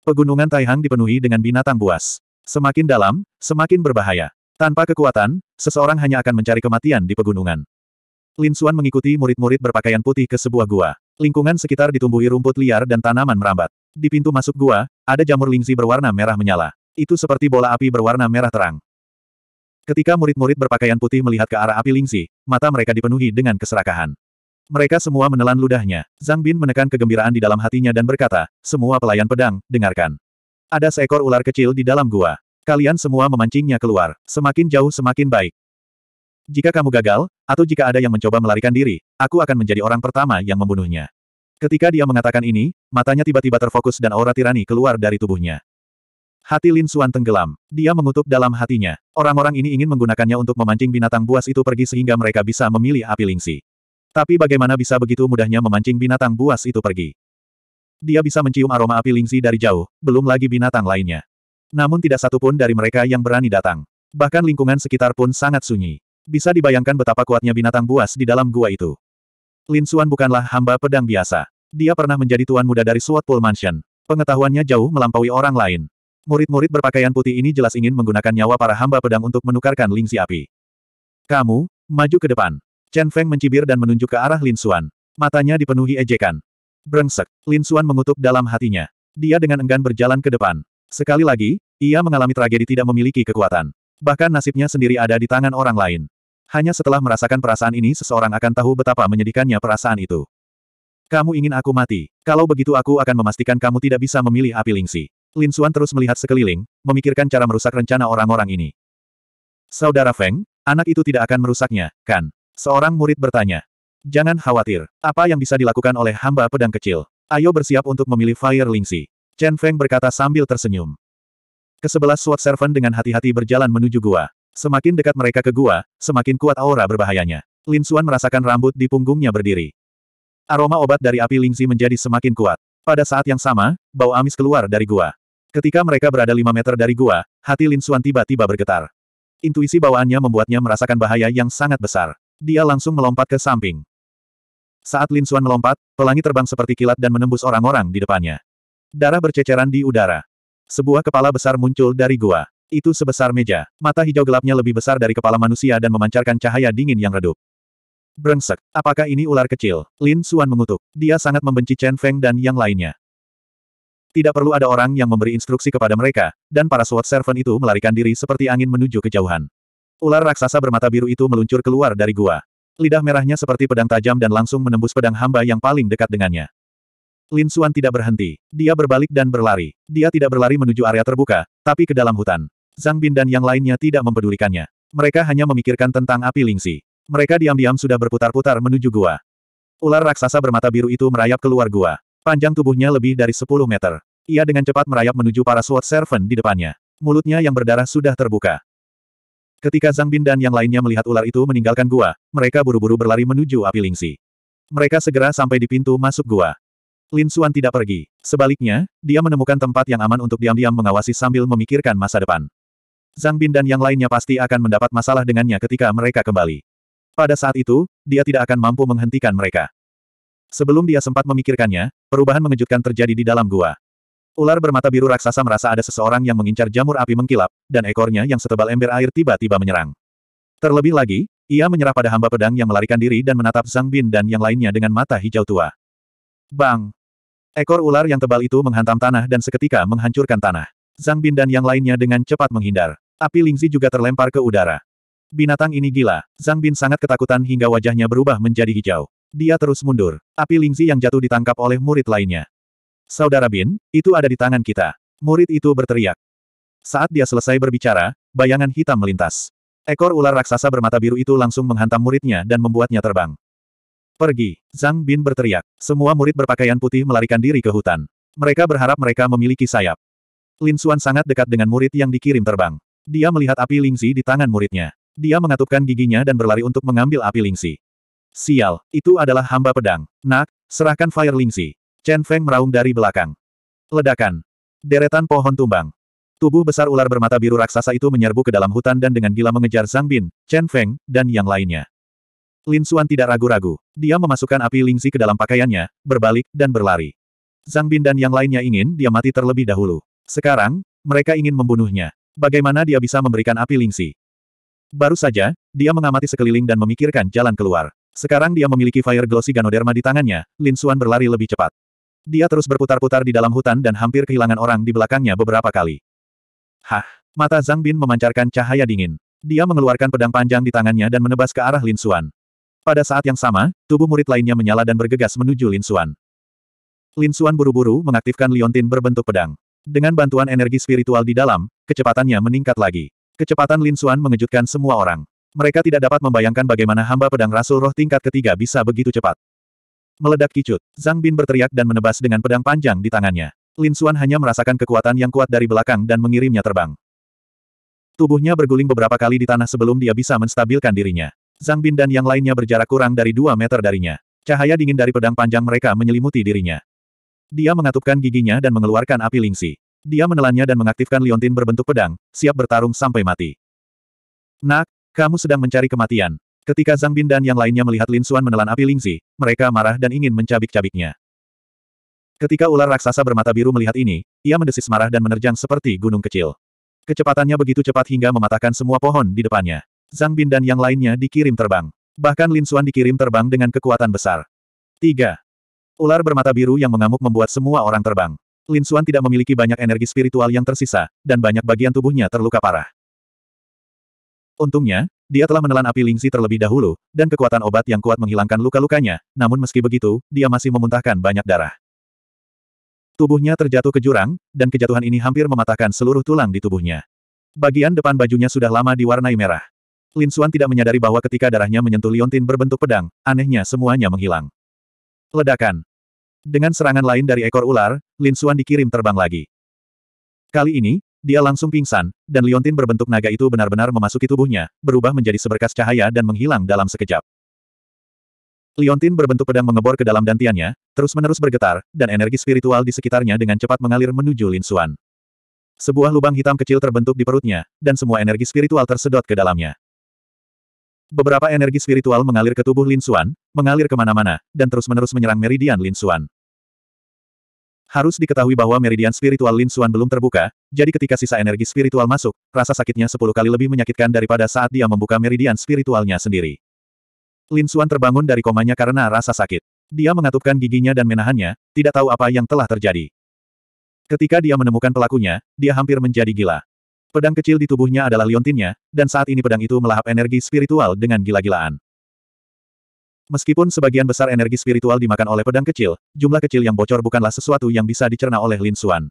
Pegunungan Taihang dipenuhi dengan binatang buas. Semakin dalam, semakin berbahaya. Tanpa kekuatan, seseorang hanya akan mencari kematian di pegunungan. Lin Xuan mengikuti murid-murid berpakaian putih ke sebuah gua. Lingkungan sekitar ditumbuhi rumput liar dan tanaman merambat. Di pintu masuk gua, ada jamur lingzi berwarna merah menyala. Itu seperti bola api berwarna merah terang. Ketika murid-murid berpakaian putih melihat ke arah api lingzi, mata mereka dipenuhi dengan keserakahan. Mereka semua menelan ludahnya. Zhang Bin menekan kegembiraan di dalam hatinya dan berkata, semua pelayan pedang, dengarkan. Ada seekor ular kecil di dalam gua. Kalian semua memancingnya keluar. Semakin jauh semakin baik. Jika kamu gagal, atau jika ada yang mencoba melarikan diri, aku akan menjadi orang pertama yang membunuhnya. Ketika dia mengatakan ini, matanya tiba-tiba terfokus dan aura tirani keluar dari tubuhnya. Hati Lin Xuan tenggelam. Dia mengutuk dalam hatinya. Orang-orang ini ingin menggunakannya untuk memancing binatang buas itu pergi sehingga mereka bisa memilih api lingsi. Tapi bagaimana bisa begitu mudahnya memancing binatang buas itu pergi? Dia bisa mencium aroma api lingsi dari jauh, belum lagi binatang lainnya. Namun tidak satupun dari mereka yang berani datang. Bahkan lingkungan sekitar pun sangat sunyi. Bisa dibayangkan betapa kuatnya binatang buas di dalam gua itu. Lin Suan bukanlah hamba pedang biasa. Dia pernah menjadi tuan muda dari Pool Mansion. Pengetahuannya jauh melampaui orang lain. Murid-murid berpakaian putih ini jelas ingin menggunakan nyawa para hamba pedang untuk menukarkan lingsi api. Kamu, maju ke depan. Chen Feng mencibir dan menunjuk ke arah Lin Suan. Matanya dipenuhi ejekan. Brengsek, Lin Suan mengutuk dalam hatinya. Dia dengan enggan berjalan ke depan. Sekali lagi, ia mengalami tragedi tidak memiliki kekuatan. Bahkan nasibnya sendiri ada di tangan orang lain. Hanya setelah merasakan perasaan ini seseorang akan tahu betapa menyedihkannya perasaan itu. Kamu ingin aku mati. Kalau begitu aku akan memastikan kamu tidak bisa memilih api lingsi. Lin Xuan terus melihat sekeliling, memikirkan cara merusak rencana orang-orang ini. Saudara Feng, anak itu tidak akan merusaknya, kan? Seorang murid bertanya. Jangan khawatir. Apa yang bisa dilakukan oleh hamba pedang kecil? Ayo bersiap untuk memilih Fire Lingxi. Chen Feng berkata sambil tersenyum. Kesebelas Sword Servant dengan hati-hati berjalan menuju gua. Semakin dekat mereka ke gua, semakin kuat aura berbahayanya. Lin Xuan merasakan rambut di punggungnya berdiri. Aroma obat dari api lingzi menjadi semakin kuat. Pada saat yang sama, bau amis keluar dari gua. Ketika mereka berada lima meter dari gua, hati Lin Xuan tiba-tiba bergetar. Intuisi bawaannya membuatnya merasakan bahaya yang sangat besar. Dia langsung melompat ke samping. Saat Lin Xuan melompat, pelangi terbang seperti kilat dan menembus orang-orang di depannya. Darah berceceran di udara. Sebuah kepala besar muncul dari gua. Itu sebesar meja. Mata hijau gelapnya lebih besar dari kepala manusia dan memancarkan cahaya dingin yang redup. Brengsek, apakah ini ular kecil? Lin Suan mengutuk. Dia sangat membenci Chen Feng dan yang lainnya. Tidak perlu ada orang yang memberi instruksi kepada mereka, dan para Sword servant itu melarikan diri seperti angin menuju kejauhan. Ular raksasa bermata biru itu meluncur keluar dari gua. Lidah merahnya seperti pedang tajam dan langsung menembus pedang hamba yang paling dekat dengannya. Lin Suan tidak berhenti. Dia berbalik dan berlari. Dia tidak berlari menuju area terbuka, tapi ke dalam hutan. Zhang Bin dan yang lainnya tidak mempedulikannya. Mereka hanya memikirkan tentang api lingsi. Mereka diam-diam sudah berputar-putar menuju gua. Ular raksasa bermata biru itu merayap keluar gua. Panjang tubuhnya lebih dari 10 meter. Ia dengan cepat merayap menuju para Sword Servant di depannya. Mulutnya yang berdarah sudah terbuka. Ketika Zhang Bin dan yang lainnya melihat ular itu meninggalkan gua, mereka buru-buru berlari menuju api lingsi. Mereka segera sampai di pintu masuk gua. Lin Xuan tidak pergi. Sebaliknya, dia menemukan tempat yang aman untuk diam-diam mengawasi sambil memikirkan masa depan. Zhang Bin dan yang lainnya pasti akan mendapat masalah dengannya ketika mereka kembali. Pada saat itu, dia tidak akan mampu menghentikan mereka. Sebelum dia sempat memikirkannya, perubahan mengejutkan terjadi di dalam gua. Ular bermata biru raksasa merasa ada seseorang yang mengincar jamur api mengkilap, dan ekornya yang setebal ember air tiba-tiba menyerang. Terlebih lagi, ia menyerah pada hamba pedang yang melarikan diri dan menatap Zhang Bin dan yang lainnya dengan mata hijau tua. Bang! Ekor ular yang tebal itu menghantam tanah dan seketika menghancurkan tanah. Zhang Bin dan yang lainnya dengan cepat menghindar. Api Lingzi juga terlempar ke udara. Binatang ini gila. Zhang Bin sangat ketakutan hingga wajahnya berubah menjadi hijau. Dia terus mundur. Api Lingzi yang jatuh ditangkap oleh murid lainnya. Saudara Bin, itu ada di tangan kita. Murid itu berteriak. Saat dia selesai berbicara, bayangan hitam melintas. Ekor ular raksasa bermata biru itu langsung menghantam muridnya dan membuatnya terbang. Pergi, Zhang Bin berteriak. Semua murid berpakaian putih melarikan diri ke hutan. Mereka berharap mereka memiliki sayap. Lin Xuan sangat dekat dengan murid yang dikirim terbang. Dia melihat api lingsi di tangan muridnya. Dia mengatupkan giginya dan berlari untuk mengambil api lingsi. Sial, itu adalah hamba pedang. Nak, serahkan fire lingsi. Chen Feng meraung dari belakang. Ledakan. Deretan pohon tumbang. Tubuh besar ular bermata biru raksasa itu menyerbu ke dalam hutan dan dengan gila mengejar Zhang Bin, Chen Feng, dan yang lainnya. Lin Xuan tidak ragu-ragu. Dia memasukkan api lingsi ke dalam pakaiannya, berbalik, dan berlari. Zhang Bin dan yang lainnya ingin dia mati terlebih dahulu. Sekarang, mereka ingin membunuhnya. Bagaimana dia bisa memberikan api lingsi? Baru saja, dia mengamati sekeliling dan memikirkan jalan keluar. Sekarang dia memiliki Fire Glossy Ganoderma di tangannya, Lin Xuan berlari lebih cepat. Dia terus berputar-putar di dalam hutan dan hampir kehilangan orang di belakangnya beberapa kali. Hah! Mata Zhang Bin memancarkan cahaya dingin. Dia mengeluarkan pedang panjang di tangannya dan menebas ke arah Lin Xuan. Pada saat yang sama, tubuh murid lainnya menyala dan bergegas menuju Lin Xuan. Lin Xuan buru-buru mengaktifkan liontin berbentuk pedang. Dengan bantuan energi spiritual di dalam, Kecepatannya meningkat lagi. Kecepatan Lin Xuan mengejutkan semua orang. Mereka tidak dapat membayangkan bagaimana hamba pedang Rasul Roh tingkat ketiga bisa begitu cepat. Meledak kicut, Zhang Bin berteriak dan menebas dengan pedang panjang di tangannya. Lin Xuan hanya merasakan kekuatan yang kuat dari belakang dan mengirimnya terbang. Tubuhnya berguling beberapa kali di tanah sebelum dia bisa menstabilkan dirinya. Zhang Bin dan yang lainnya berjarak kurang dari dua meter darinya. Cahaya dingin dari pedang panjang mereka menyelimuti dirinya. Dia mengatupkan giginya dan mengeluarkan api lingsi. Dia menelannya dan mengaktifkan liontin berbentuk pedang, siap bertarung sampai mati. Nak, kamu sedang mencari kematian. Ketika Zhang Bin dan yang lainnya melihat Lin Xuan menelan api lingzi, mereka marah dan ingin mencabik-cabiknya. Ketika ular raksasa bermata biru melihat ini, ia mendesis marah dan menerjang seperti gunung kecil. Kecepatannya begitu cepat hingga mematahkan semua pohon di depannya. Zhang Bin dan yang lainnya dikirim terbang. Bahkan Lin Xuan dikirim terbang dengan kekuatan besar. 3. Ular bermata biru yang mengamuk membuat semua orang terbang. Lin Suan tidak memiliki banyak energi spiritual yang tersisa, dan banyak bagian tubuhnya terluka parah. Untungnya, dia telah menelan api lingsi terlebih dahulu, dan kekuatan obat yang kuat menghilangkan luka-lukanya, namun meski begitu, dia masih memuntahkan banyak darah. Tubuhnya terjatuh ke jurang, dan kejatuhan ini hampir mematahkan seluruh tulang di tubuhnya. Bagian depan bajunya sudah lama diwarnai merah. Lin Suan tidak menyadari bahwa ketika darahnya menyentuh Liontin berbentuk pedang, anehnya semuanya menghilang. Ledakan. Dengan serangan lain dari ekor ular, Lin Xuan dikirim terbang lagi. Kali ini, dia langsung pingsan, dan liontin berbentuk naga itu benar-benar memasuki tubuhnya, berubah menjadi seberkas cahaya dan menghilang dalam sekejap. Liontin berbentuk pedang mengebor ke dalam dantiannya, terus-menerus bergetar, dan energi spiritual di sekitarnya dengan cepat mengalir menuju Lin Xuan. Sebuah lubang hitam kecil terbentuk di perutnya, dan semua energi spiritual tersedot ke dalamnya. Beberapa energi spiritual mengalir ke tubuh Lin Xuan, mengalir kemana-mana, dan terus-menerus menyerang meridian Lin Xuan. Harus diketahui bahwa meridian spiritual Lin Xuan belum terbuka, jadi ketika sisa energi spiritual masuk, rasa sakitnya sepuluh kali lebih menyakitkan daripada saat dia membuka meridian spiritualnya sendiri. Lin Xuan terbangun dari komanya karena rasa sakit. Dia mengatupkan giginya dan menahannya, tidak tahu apa yang telah terjadi. Ketika dia menemukan pelakunya, dia hampir menjadi gila. Pedang kecil di tubuhnya adalah liontinnya, dan saat ini pedang itu melahap energi spiritual dengan gila-gilaan. Meskipun sebagian besar energi spiritual dimakan oleh pedang kecil, jumlah kecil yang bocor bukanlah sesuatu yang bisa dicerna oleh Lin Xuan.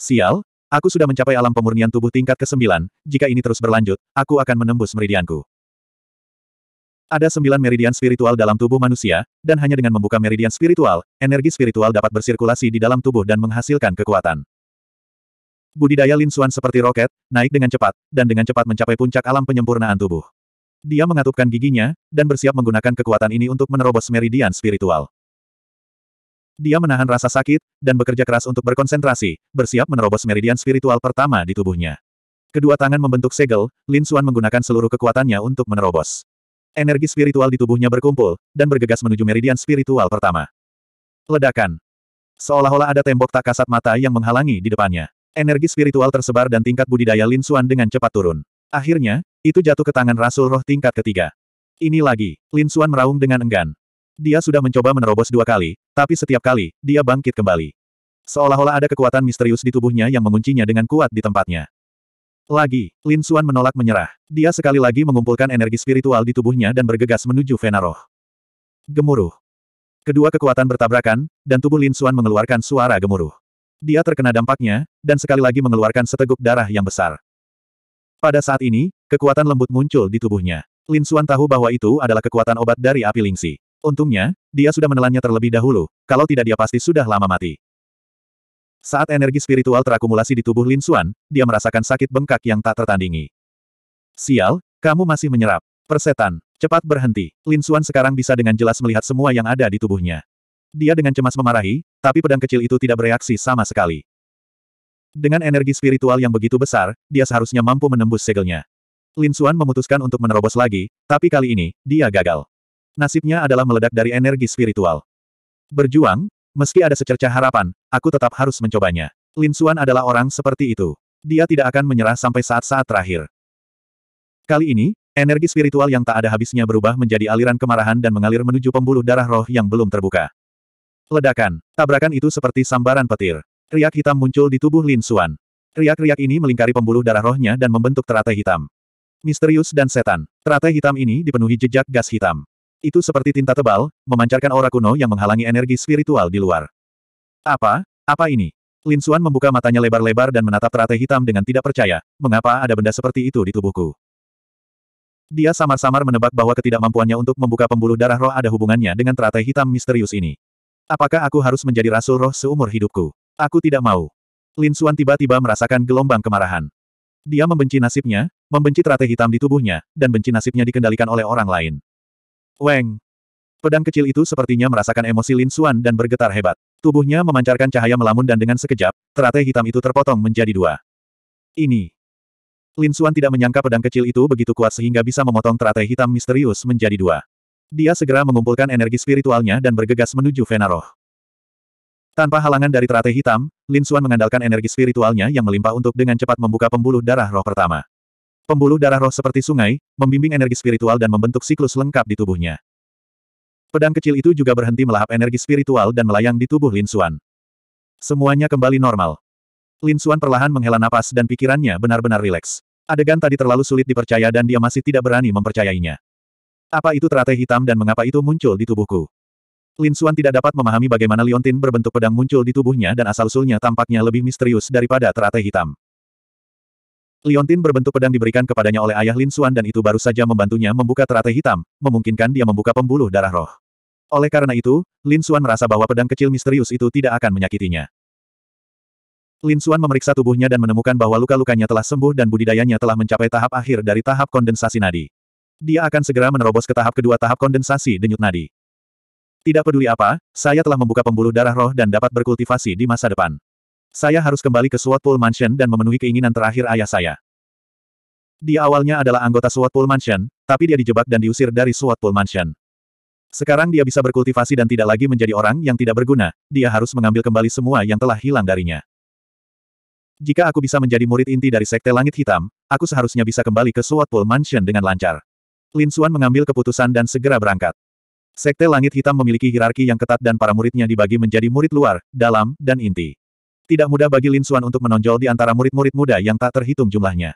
Sial, aku sudah mencapai alam pemurnian tubuh tingkat ke-9, jika ini terus berlanjut, aku akan menembus meridianku. Ada sembilan meridian spiritual dalam tubuh manusia, dan hanya dengan membuka meridian spiritual, energi spiritual dapat bersirkulasi di dalam tubuh dan menghasilkan kekuatan. Budidaya Lin Xuan seperti roket, naik dengan cepat, dan dengan cepat mencapai puncak alam penyempurnaan tubuh. Dia mengatupkan giginya, dan bersiap menggunakan kekuatan ini untuk menerobos meridian spiritual. Dia menahan rasa sakit, dan bekerja keras untuk berkonsentrasi, bersiap menerobos meridian spiritual pertama di tubuhnya. Kedua tangan membentuk segel, Lin Suan menggunakan seluruh kekuatannya untuk menerobos. Energi spiritual di tubuhnya berkumpul, dan bergegas menuju meridian spiritual pertama. Ledakan. Seolah-olah ada tembok tak kasat mata yang menghalangi di depannya. Energi spiritual tersebar dan tingkat budidaya Lin Suan dengan cepat turun. Akhirnya, itu jatuh ke tangan Rasul Roh tingkat ketiga. Ini lagi, Lin Xuan meraung dengan enggan. Dia sudah mencoba menerobos dua kali, tapi setiap kali, dia bangkit kembali. Seolah-olah ada kekuatan misterius di tubuhnya yang menguncinya dengan kuat di tempatnya. Lagi, Lin Xuan menolak menyerah. Dia sekali lagi mengumpulkan energi spiritual di tubuhnya dan bergegas menuju Vena Gemuruh. Kedua kekuatan bertabrakan, dan tubuh Lin Xuan mengeluarkan suara gemuruh. Dia terkena dampaknya, dan sekali lagi mengeluarkan seteguk darah yang besar. Pada saat ini, kekuatan lembut muncul di tubuhnya. Lin Xuan tahu bahwa itu adalah kekuatan obat dari api lingsi. Untungnya, dia sudah menelannya terlebih dahulu, kalau tidak dia pasti sudah lama mati. Saat energi spiritual terakumulasi di tubuh Lin Xuan, dia merasakan sakit bengkak yang tak tertandingi. Sial, kamu masih menyerap. Persetan, cepat berhenti. Lin Xuan sekarang bisa dengan jelas melihat semua yang ada di tubuhnya. Dia dengan cemas memarahi, tapi pedang kecil itu tidak bereaksi sama sekali. Dengan energi spiritual yang begitu besar, dia seharusnya mampu menembus segelnya. Lin Xuan memutuskan untuk menerobos lagi, tapi kali ini, dia gagal. Nasibnya adalah meledak dari energi spiritual. Berjuang, meski ada secerca harapan, aku tetap harus mencobanya. Lin Xuan adalah orang seperti itu. Dia tidak akan menyerah sampai saat-saat terakhir. Kali ini, energi spiritual yang tak ada habisnya berubah menjadi aliran kemarahan dan mengalir menuju pembuluh darah roh yang belum terbuka. Ledakan, tabrakan itu seperti sambaran petir. Riak hitam muncul di tubuh Lin Xuan. Riak-riak ini melingkari pembuluh darah rohnya dan membentuk teratai hitam. Misterius dan setan. Teratai hitam ini dipenuhi jejak gas hitam. Itu seperti tinta tebal, memancarkan aura kuno yang menghalangi energi spiritual di luar. Apa? Apa ini? Lin Xuan membuka matanya lebar-lebar dan menatap teratai hitam dengan tidak percaya, mengapa ada benda seperti itu di tubuhku. Dia samar-samar menebak bahwa ketidakmampuannya untuk membuka pembuluh darah roh ada hubungannya dengan teratai hitam misterius ini. Apakah aku harus menjadi rasul roh seumur hidupku? Aku tidak mau. Lin Xuan tiba-tiba merasakan gelombang kemarahan. Dia membenci nasibnya, membenci teratai hitam di tubuhnya, dan benci nasibnya dikendalikan oleh orang lain. Weng! Pedang kecil itu sepertinya merasakan emosi Lin Xuan dan bergetar hebat. Tubuhnya memancarkan cahaya melamun dan dengan sekejap, teratai hitam itu terpotong menjadi dua. Ini. Lin Xuan tidak menyangka pedang kecil itu begitu kuat sehingga bisa memotong teratai hitam misterius menjadi dua. Dia segera mengumpulkan energi spiritualnya dan bergegas menuju Venaroh. Tanpa halangan dari teratai hitam, Lin Xuan mengandalkan energi spiritualnya yang melimpah untuk dengan cepat membuka pembuluh darah roh pertama. Pembuluh darah roh seperti sungai, membimbing energi spiritual dan membentuk siklus lengkap di tubuhnya. Pedang kecil itu juga berhenti melahap energi spiritual dan melayang di tubuh Lin Xuan. Semuanya kembali normal. Lin Xuan perlahan menghela napas dan pikirannya benar-benar rileks. Adegan tadi terlalu sulit dipercaya dan dia masih tidak berani mempercayainya. Apa itu teratai hitam dan mengapa itu muncul di tubuhku? Lin Suan tidak dapat memahami bagaimana liontin berbentuk pedang muncul di tubuhnya dan asal-usulnya tampaknya lebih misterius daripada teratai hitam. Liontin berbentuk pedang diberikan kepadanya oleh ayah Lin Suan dan itu baru saja membantunya membuka teratai hitam, memungkinkan dia membuka pembuluh darah roh. Oleh karena itu, Lin Suan merasa bahwa pedang kecil misterius itu tidak akan menyakitinya. Lin Suan memeriksa tubuhnya dan menemukan bahwa luka-lukanya telah sembuh dan budidayanya telah mencapai tahap akhir dari tahap kondensasi nadi. Dia akan segera menerobos ke tahap kedua tahap kondensasi denyut nadi. Tidak peduli apa, saya telah membuka pembuluh darah roh dan dapat berkultivasi di masa depan. Saya harus kembali ke SWAT Pool Mansion dan memenuhi keinginan terakhir ayah saya. Dia awalnya adalah anggota SWAT Pool Mansion, tapi dia dijebak dan diusir dari SWAT Pool Mansion. Sekarang dia bisa berkultivasi dan tidak lagi menjadi orang yang tidak berguna, dia harus mengambil kembali semua yang telah hilang darinya. Jika aku bisa menjadi murid inti dari Sekte Langit Hitam, aku seharusnya bisa kembali ke SWAT Pool Mansion dengan lancar. Lin Xuan mengambil keputusan dan segera berangkat. Sekte Langit Hitam memiliki hierarki yang ketat dan para muridnya dibagi menjadi murid luar, dalam, dan inti. Tidak mudah bagi Lin Suan untuk menonjol di antara murid-murid muda yang tak terhitung jumlahnya.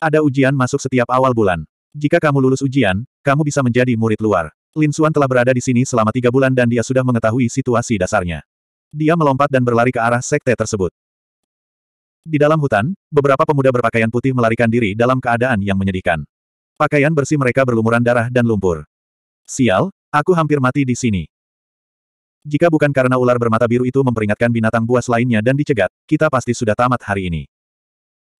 Ada ujian masuk setiap awal bulan. Jika kamu lulus ujian, kamu bisa menjadi murid luar. Lin Suan telah berada di sini selama tiga bulan dan dia sudah mengetahui situasi dasarnya. Dia melompat dan berlari ke arah sekte tersebut. Di dalam hutan, beberapa pemuda berpakaian putih melarikan diri dalam keadaan yang menyedihkan. Pakaian bersih mereka berlumuran darah dan lumpur. Sial, Aku hampir mati di sini. Jika bukan karena ular bermata biru itu memperingatkan binatang buas lainnya dan dicegat, kita pasti sudah tamat hari ini.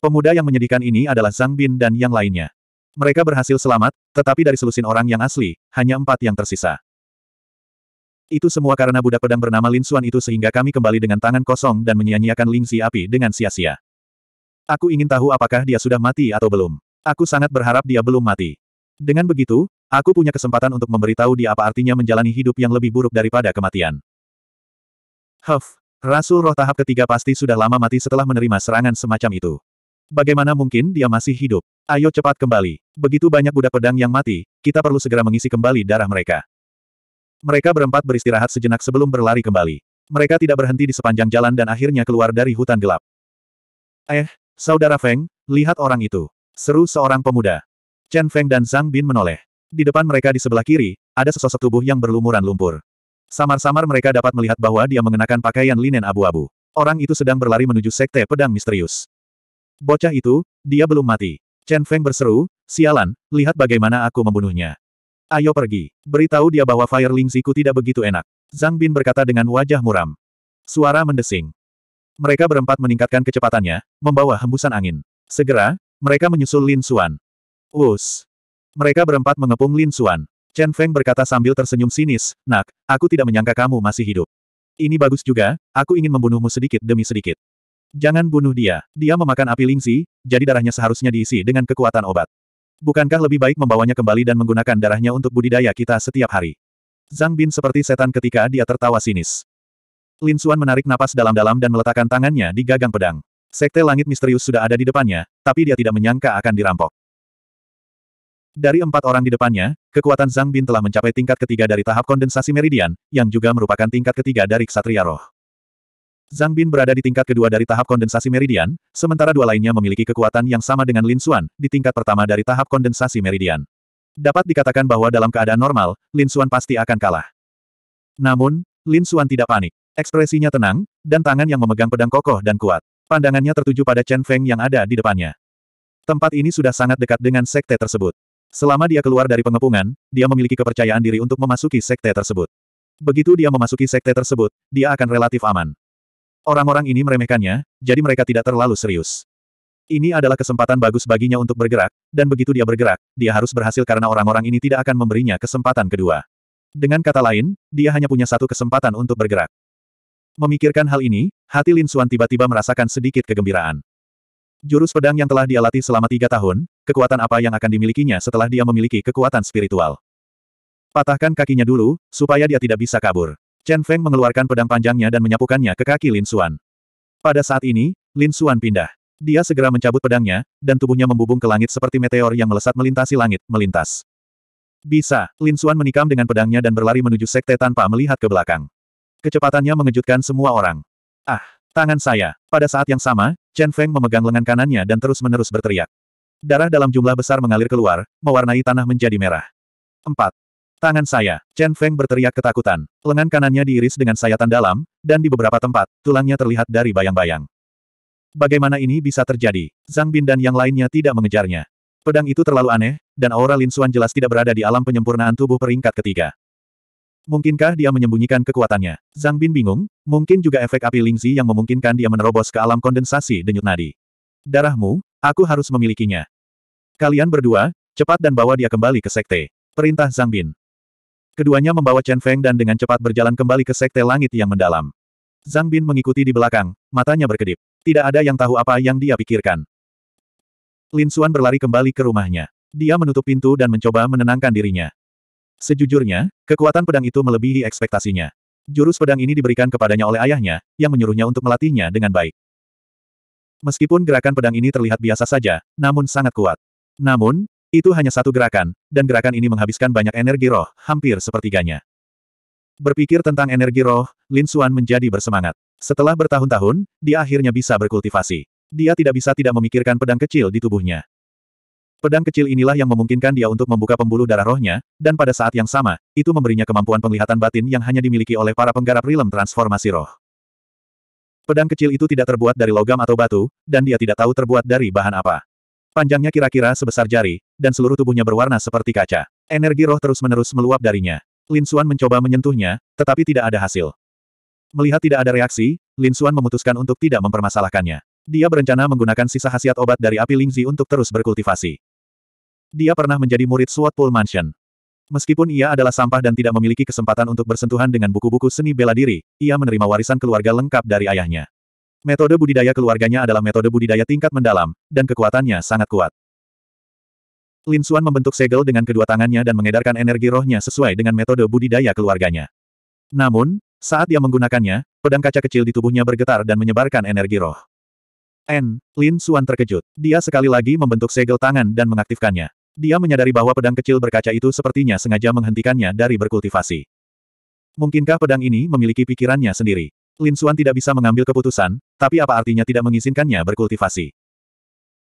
Pemuda yang menyedihkan ini adalah Zhang Bin dan yang lainnya. Mereka berhasil selamat, tetapi dari selusin orang yang asli, hanya empat yang tersisa. Itu semua karena budak pedang bernama Lin Xuan itu sehingga kami kembali dengan tangan kosong dan menyia-nyiakan Xi api dengan sia-sia. Aku ingin tahu apakah dia sudah mati atau belum. Aku sangat berharap dia belum mati. Dengan begitu, Aku punya kesempatan untuk memberitahu dia apa artinya menjalani hidup yang lebih buruk daripada kematian. Huff, Rasul Roh tahap ketiga pasti sudah lama mati setelah menerima serangan semacam itu. Bagaimana mungkin dia masih hidup? Ayo cepat kembali. Begitu banyak budak pedang yang mati, kita perlu segera mengisi kembali darah mereka. Mereka berempat beristirahat sejenak sebelum berlari kembali. Mereka tidak berhenti di sepanjang jalan dan akhirnya keluar dari hutan gelap. Eh, saudara Feng, lihat orang itu. Seru seorang pemuda. Chen Feng dan Zhang Bin menoleh. Di depan mereka di sebelah kiri, ada sesosok tubuh yang berlumuran lumpur. Samar-samar mereka dapat melihat bahwa dia mengenakan pakaian linen abu-abu. Orang itu sedang berlari menuju sekte pedang misterius. Bocah itu, dia belum mati. Chen Feng berseru, sialan, lihat bagaimana aku membunuhnya. Ayo pergi. Beritahu dia bahwa Fire Ling Ziku tidak begitu enak. Zhang Bin berkata dengan wajah muram. Suara mendesing. Mereka berempat meningkatkan kecepatannya, membawa hembusan angin. Segera, mereka menyusul Lin Xuan. Wus. Mereka berempat mengepung Lin Xuan. Chen Feng berkata sambil tersenyum sinis, Nak, aku tidak menyangka kamu masih hidup. Ini bagus juga, aku ingin membunuhmu sedikit demi sedikit. Jangan bunuh dia. Dia memakan api lingsi, jadi darahnya seharusnya diisi dengan kekuatan obat. Bukankah lebih baik membawanya kembali dan menggunakan darahnya untuk budidaya kita setiap hari? Zhang Bin seperti setan ketika dia tertawa sinis. Lin Xuan menarik napas dalam-dalam dan meletakkan tangannya di gagang pedang. Sekte langit misterius sudah ada di depannya, tapi dia tidak menyangka akan dirampok. Dari empat orang di depannya, kekuatan Zhang Bin telah mencapai tingkat ketiga dari tahap kondensasi meridian, yang juga merupakan tingkat ketiga dari Ksatria Roh. Zhang Bin berada di tingkat kedua dari tahap kondensasi meridian, sementara dua lainnya memiliki kekuatan yang sama dengan Lin Xuan, di tingkat pertama dari tahap kondensasi meridian. Dapat dikatakan bahwa dalam keadaan normal, Lin Xuan pasti akan kalah. Namun, Lin Xuan tidak panik. Ekspresinya tenang, dan tangan yang memegang pedang kokoh dan kuat. Pandangannya tertuju pada Chen Feng yang ada di depannya. Tempat ini sudah sangat dekat dengan sekte tersebut. Selama dia keluar dari pengepungan, dia memiliki kepercayaan diri untuk memasuki sekte tersebut. Begitu dia memasuki sekte tersebut, dia akan relatif aman. Orang-orang ini meremehkannya, jadi mereka tidak terlalu serius. Ini adalah kesempatan bagus baginya untuk bergerak, dan begitu dia bergerak, dia harus berhasil karena orang-orang ini tidak akan memberinya kesempatan kedua. Dengan kata lain, dia hanya punya satu kesempatan untuk bergerak. Memikirkan hal ini, hati Lin Xuan tiba-tiba merasakan sedikit kegembiraan. Jurus pedang yang telah dia latih selama tiga tahun, kekuatan apa yang akan dimilikinya setelah dia memiliki kekuatan spiritual. Patahkan kakinya dulu, supaya dia tidak bisa kabur. Chen Feng mengeluarkan pedang panjangnya dan menyapukannya ke kaki Lin Xuan. Pada saat ini, Lin Xuan pindah. Dia segera mencabut pedangnya, dan tubuhnya membubung ke langit seperti meteor yang melesat melintasi langit, melintas. Bisa, Lin Xuan menikam dengan pedangnya dan berlari menuju sekte tanpa melihat ke belakang. Kecepatannya mengejutkan semua orang. Ah! Tangan saya. Pada saat yang sama, Chen Feng memegang lengan kanannya dan terus-menerus berteriak. Darah dalam jumlah besar mengalir keluar, mewarnai tanah menjadi merah. 4. Tangan saya, Chen Feng berteriak ketakutan. Lengan kanannya diiris dengan sayatan dalam, dan di beberapa tempat, tulangnya terlihat dari bayang-bayang. Bagaimana ini bisa terjadi? Zhang Bin dan yang lainnya tidak mengejarnya. Pedang itu terlalu aneh, dan aura Lin Xuan jelas tidak berada di alam penyempurnaan tubuh peringkat ketiga. Mungkinkah dia menyembunyikan kekuatannya? Zhang Bin bingung, mungkin juga efek api lingzi yang memungkinkan dia menerobos ke alam kondensasi denyut nadi. Darahmu, aku harus memilikinya. Kalian berdua, cepat dan bawa dia kembali ke sekte. Perintah Zhang Bin. Keduanya membawa Chen Feng dan dengan cepat berjalan kembali ke sekte langit yang mendalam. Zhang Bin mengikuti di belakang, matanya berkedip. Tidak ada yang tahu apa yang dia pikirkan. Lin Xuan berlari kembali ke rumahnya. Dia menutup pintu dan mencoba menenangkan dirinya. Sejujurnya, kekuatan pedang itu melebihi ekspektasinya. Jurus pedang ini diberikan kepadanya oleh ayahnya, yang menyuruhnya untuk melatihnya dengan baik. Meskipun gerakan pedang ini terlihat biasa saja, namun sangat kuat. Namun, itu hanya satu gerakan, dan gerakan ini menghabiskan banyak energi roh, hampir sepertiganya. Berpikir tentang energi roh, Lin Xuan menjadi bersemangat. Setelah bertahun-tahun, dia akhirnya bisa berkultivasi. Dia tidak bisa tidak memikirkan pedang kecil di tubuhnya. Pedang kecil inilah yang memungkinkan dia untuk membuka pembuluh darah rohnya, dan pada saat yang sama, itu memberinya kemampuan penglihatan batin yang hanya dimiliki oleh para penggarap rilem transformasi roh. Pedang kecil itu tidak terbuat dari logam atau batu, dan dia tidak tahu terbuat dari bahan apa. Panjangnya kira-kira sebesar jari, dan seluruh tubuhnya berwarna seperti kaca. Energi roh terus-menerus meluap darinya. Lin Xuan mencoba menyentuhnya, tetapi tidak ada hasil. Melihat tidak ada reaksi, Lin Xuan memutuskan untuk tidak mempermasalahkannya. Dia berencana menggunakan sisa khasiat obat dari api Lingzi untuk terus berkultivasi. Dia pernah menjadi murid Pool Mansion. Meskipun ia adalah sampah dan tidak memiliki kesempatan untuk bersentuhan dengan buku-buku seni bela diri, ia menerima warisan keluarga lengkap dari ayahnya. Metode budidaya keluarganya adalah metode budidaya tingkat mendalam, dan kekuatannya sangat kuat. Lin Xuan membentuk segel dengan kedua tangannya dan mengedarkan energi rohnya sesuai dengan metode budidaya keluarganya. Namun, saat dia menggunakannya, pedang kaca kecil di tubuhnya bergetar dan menyebarkan energi roh. N. Lin Suan terkejut. Dia sekali lagi membentuk segel tangan dan mengaktifkannya. Dia menyadari bahwa pedang kecil berkaca itu sepertinya sengaja menghentikannya dari berkultivasi. Mungkinkah pedang ini memiliki pikirannya sendiri? Lin Suan tidak bisa mengambil keputusan, tapi apa artinya tidak mengizinkannya berkultivasi?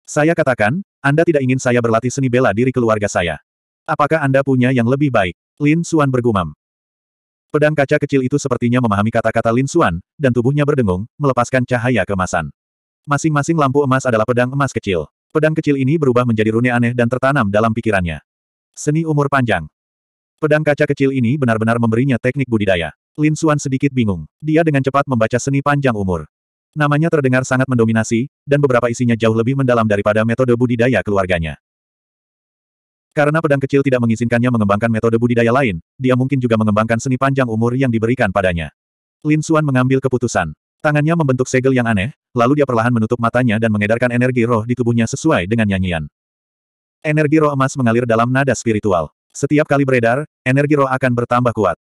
Saya katakan, Anda tidak ingin saya berlatih seni bela diri keluarga saya. Apakah Anda punya yang lebih baik? Lin Suan bergumam. Pedang kaca kecil itu sepertinya memahami kata-kata Lin Suan, dan tubuhnya berdengung, melepaskan cahaya kemasan. Masing-masing lampu emas adalah pedang emas kecil. Pedang kecil ini berubah menjadi rune aneh dan tertanam dalam pikirannya. Seni umur panjang. Pedang kaca kecil ini benar-benar memberinya teknik budidaya. Lin Suan sedikit bingung. Dia dengan cepat membaca seni panjang umur. Namanya terdengar sangat mendominasi, dan beberapa isinya jauh lebih mendalam daripada metode budidaya keluarganya. Karena pedang kecil tidak mengizinkannya mengembangkan metode budidaya lain, dia mungkin juga mengembangkan seni panjang umur yang diberikan padanya. Lin Suan mengambil keputusan. Tangannya membentuk segel yang aneh, lalu dia perlahan menutup matanya dan mengedarkan energi roh di tubuhnya sesuai dengan nyanyian. Energi roh emas mengalir dalam nada spiritual. Setiap kali beredar, energi roh akan bertambah kuat.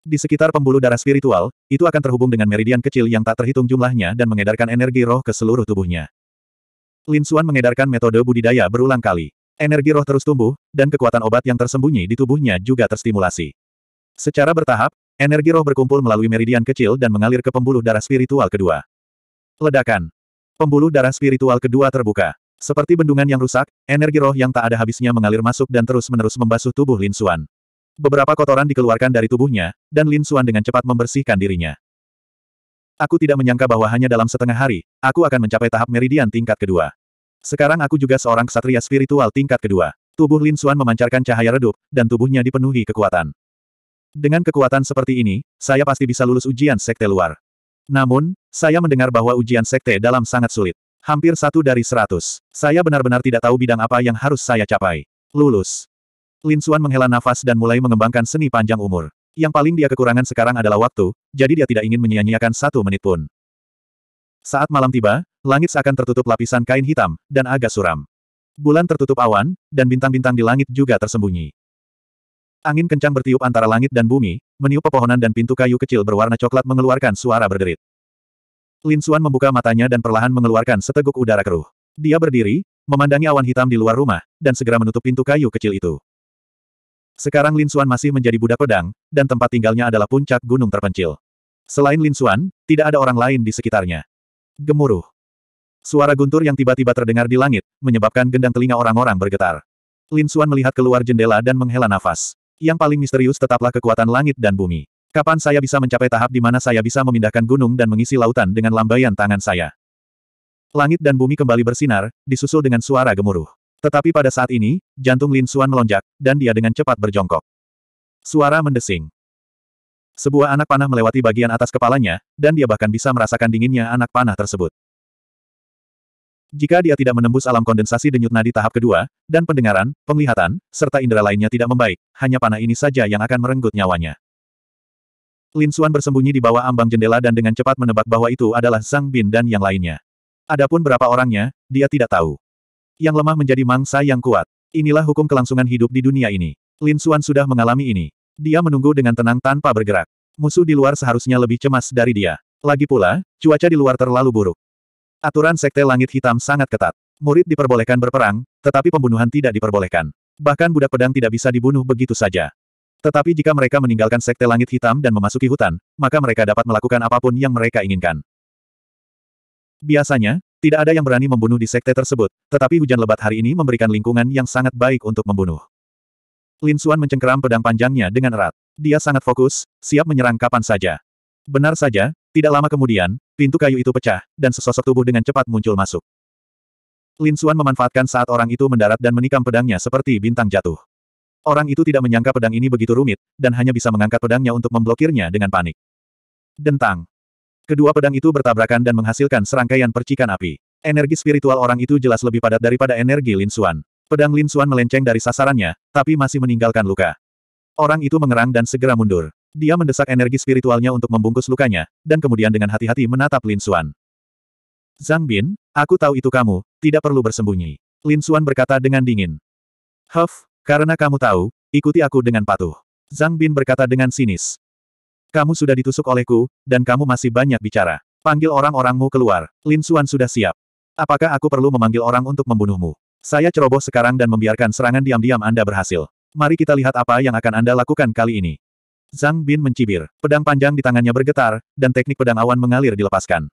Di sekitar pembuluh darah spiritual, itu akan terhubung dengan meridian kecil yang tak terhitung jumlahnya dan mengedarkan energi roh ke seluruh tubuhnya. Lin Xuan mengedarkan metode budidaya berulang kali. Energi roh terus tumbuh, dan kekuatan obat yang tersembunyi di tubuhnya juga terstimulasi. Secara bertahap, energi roh berkumpul melalui meridian kecil dan mengalir ke pembuluh darah spiritual kedua. Ledakan. Pembuluh darah spiritual kedua terbuka. Seperti bendungan yang rusak, energi roh yang tak ada habisnya mengalir masuk dan terus-menerus membasuh tubuh Lin Xuan. Beberapa kotoran dikeluarkan dari tubuhnya, dan Lin Xuan dengan cepat membersihkan dirinya. Aku tidak menyangka bahwa hanya dalam setengah hari, aku akan mencapai tahap meridian tingkat kedua. Sekarang aku juga seorang ksatria spiritual tingkat kedua. Tubuh Lin Xuan memancarkan cahaya redup, dan tubuhnya dipenuhi kekuatan. Dengan kekuatan seperti ini, saya pasti bisa lulus ujian sekte luar. Namun, saya mendengar bahwa ujian sekte dalam sangat sulit. Hampir satu dari seratus. Saya benar-benar tidak tahu bidang apa yang harus saya capai. Lulus. Lin Xuan menghela nafas dan mulai mengembangkan seni panjang umur. Yang paling dia kekurangan sekarang adalah waktu, jadi dia tidak ingin menyia-nyiakan satu menit pun. Saat malam tiba, langit seakan tertutup lapisan kain hitam, dan agak suram. Bulan tertutup awan, dan bintang-bintang di langit juga tersembunyi. Angin kencang bertiup antara langit dan bumi, meniup pepohonan dan pintu kayu kecil berwarna coklat mengeluarkan suara berderit. Lin Xuan membuka matanya dan perlahan mengeluarkan seteguk udara keruh. Dia berdiri, memandangi awan hitam di luar rumah, dan segera menutup pintu kayu kecil itu. Sekarang Lin Xuan masih menjadi budak pedang, dan tempat tinggalnya adalah puncak gunung terpencil. Selain Lin Xuan, tidak ada orang lain di sekitarnya. Gemuruh. Suara guntur yang tiba-tiba terdengar di langit, menyebabkan gendang telinga orang-orang bergetar. Lin Xuan melihat keluar jendela dan menghela nafas. Yang paling misterius tetaplah kekuatan langit dan bumi. Kapan saya bisa mencapai tahap di mana saya bisa memindahkan gunung dan mengisi lautan dengan lambaian tangan saya? Langit dan bumi kembali bersinar, disusul dengan suara gemuruh. Tetapi pada saat ini, jantung Lin Suan melonjak, dan dia dengan cepat berjongkok. Suara mendesing. Sebuah anak panah melewati bagian atas kepalanya, dan dia bahkan bisa merasakan dinginnya anak panah tersebut. Jika dia tidak menembus alam kondensasi denyut nadi tahap kedua, dan pendengaran, penglihatan, serta indera lainnya tidak membaik, hanya panah ini saja yang akan merenggut nyawanya. Lin Xuan bersembunyi di bawah ambang jendela dan dengan cepat menebak bahwa itu adalah Zhang Bin dan yang lainnya. Adapun berapa orangnya, dia tidak tahu. Yang lemah menjadi mangsa yang kuat. Inilah hukum kelangsungan hidup di dunia ini. Lin Xuan sudah mengalami ini. Dia menunggu dengan tenang tanpa bergerak. Musuh di luar seharusnya lebih cemas dari dia. Lagi pula, cuaca di luar terlalu buruk. Aturan Sekte Langit Hitam sangat ketat. Murid diperbolehkan berperang, tetapi pembunuhan tidak diperbolehkan. Bahkan budak pedang tidak bisa dibunuh begitu saja. Tetapi jika mereka meninggalkan Sekte Langit Hitam dan memasuki hutan, maka mereka dapat melakukan apapun yang mereka inginkan. Biasanya, tidak ada yang berani membunuh di sekte tersebut, tetapi hujan lebat hari ini memberikan lingkungan yang sangat baik untuk membunuh. Lin Xuan mencengkeram pedang panjangnya dengan erat. Dia sangat fokus, siap menyerang kapan saja. Benar saja, tidak lama kemudian, pintu kayu itu pecah, dan sesosok tubuh dengan cepat muncul masuk. Lin Xuan memanfaatkan saat orang itu mendarat dan menikam pedangnya seperti bintang jatuh. Orang itu tidak menyangka pedang ini begitu rumit, dan hanya bisa mengangkat pedangnya untuk memblokirnya dengan panik. Dentang. Kedua pedang itu bertabrakan dan menghasilkan serangkaian percikan api. Energi spiritual orang itu jelas lebih padat daripada energi Lin Xuan. Pedang Lin Xuan melenceng dari sasarannya, tapi masih meninggalkan luka. Orang itu mengerang dan segera mundur. Dia mendesak energi spiritualnya untuk membungkus lukanya, dan kemudian dengan hati-hati menatap Lin Xuan. Zhang Bin, aku tahu itu kamu, tidak perlu bersembunyi. Lin Xuan berkata dengan dingin. Huff, karena kamu tahu, ikuti aku dengan patuh. Zhang Bin berkata dengan sinis. Kamu sudah ditusuk olehku, dan kamu masih banyak bicara. Panggil orang-orangmu keluar. Lin Xuan sudah siap. Apakah aku perlu memanggil orang untuk membunuhmu? Saya ceroboh sekarang dan membiarkan serangan diam-diam Anda berhasil. Mari kita lihat apa yang akan Anda lakukan kali ini. Zhang Bin mencibir. Pedang panjang di tangannya bergetar, dan teknik pedang awan mengalir dilepaskan.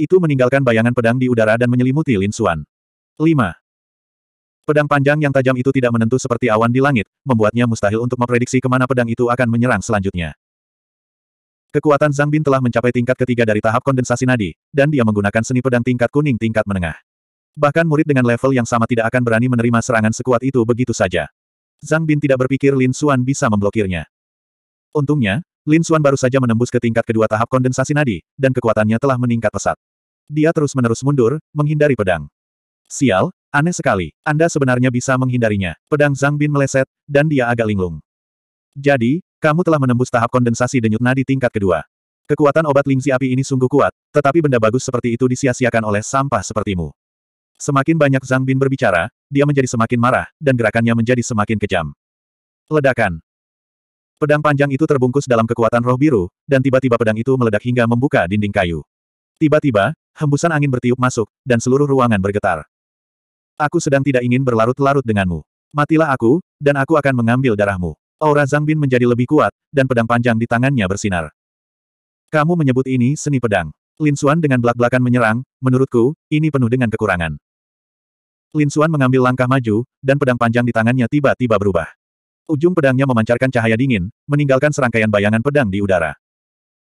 Itu meninggalkan bayangan pedang di udara dan menyelimuti Lin Xuan. 5. Pedang panjang yang tajam itu tidak menentu seperti awan di langit, membuatnya mustahil untuk memprediksi kemana pedang itu akan menyerang selanjutnya. Kekuatan Zhang Bin telah mencapai tingkat ketiga dari tahap kondensasi nadi, dan dia menggunakan seni pedang tingkat kuning tingkat menengah. Bahkan murid dengan level yang sama tidak akan berani menerima serangan sekuat itu begitu saja. Zhang Bin tidak berpikir Lin Xuan bisa memblokirnya. Untungnya, Lin Xuan baru saja menembus ke tingkat kedua tahap kondensasi nadi, dan kekuatannya telah meningkat pesat. Dia terus-menerus mundur, menghindari pedang. Sial, aneh sekali. Anda sebenarnya bisa menghindarinya. Pedang Zhang Bin meleset, dan dia agak linglung. Jadi, kamu telah menembus tahap kondensasi denyut nadi tingkat kedua. Kekuatan obat lingzi api ini sungguh kuat, tetapi benda bagus seperti itu disia-siakan oleh sampah sepertimu. Semakin banyak Zhang Bin berbicara, dia menjadi semakin marah, dan gerakannya menjadi semakin kejam. Ledakan. Pedang panjang itu terbungkus dalam kekuatan roh biru, dan tiba-tiba pedang itu meledak hingga membuka dinding kayu. Tiba-tiba, hembusan angin bertiup masuk, dan seluruh ruangan bergetar. Aku sedang tidak ingin berlarut-larut denganmu. Matilah aku, dan aku akan mengambil darahmu. Aura Zhang Bin menjadi lebih kuat, dan pedang panjang di tangannya bersinar. Kamu menyebut ini seni pedang. Lin Xuan dengan belak-belakan menyerang, menurutku, ini penuh dengan kekurangan. Lin Xuan mengambil langkah maju, dan pedang panjang di tangannya tiba-tiba berubah. Ujung pedangnya memancarkan cahaya dingin, meninggalkan serangkaian bayangan pedang di udara.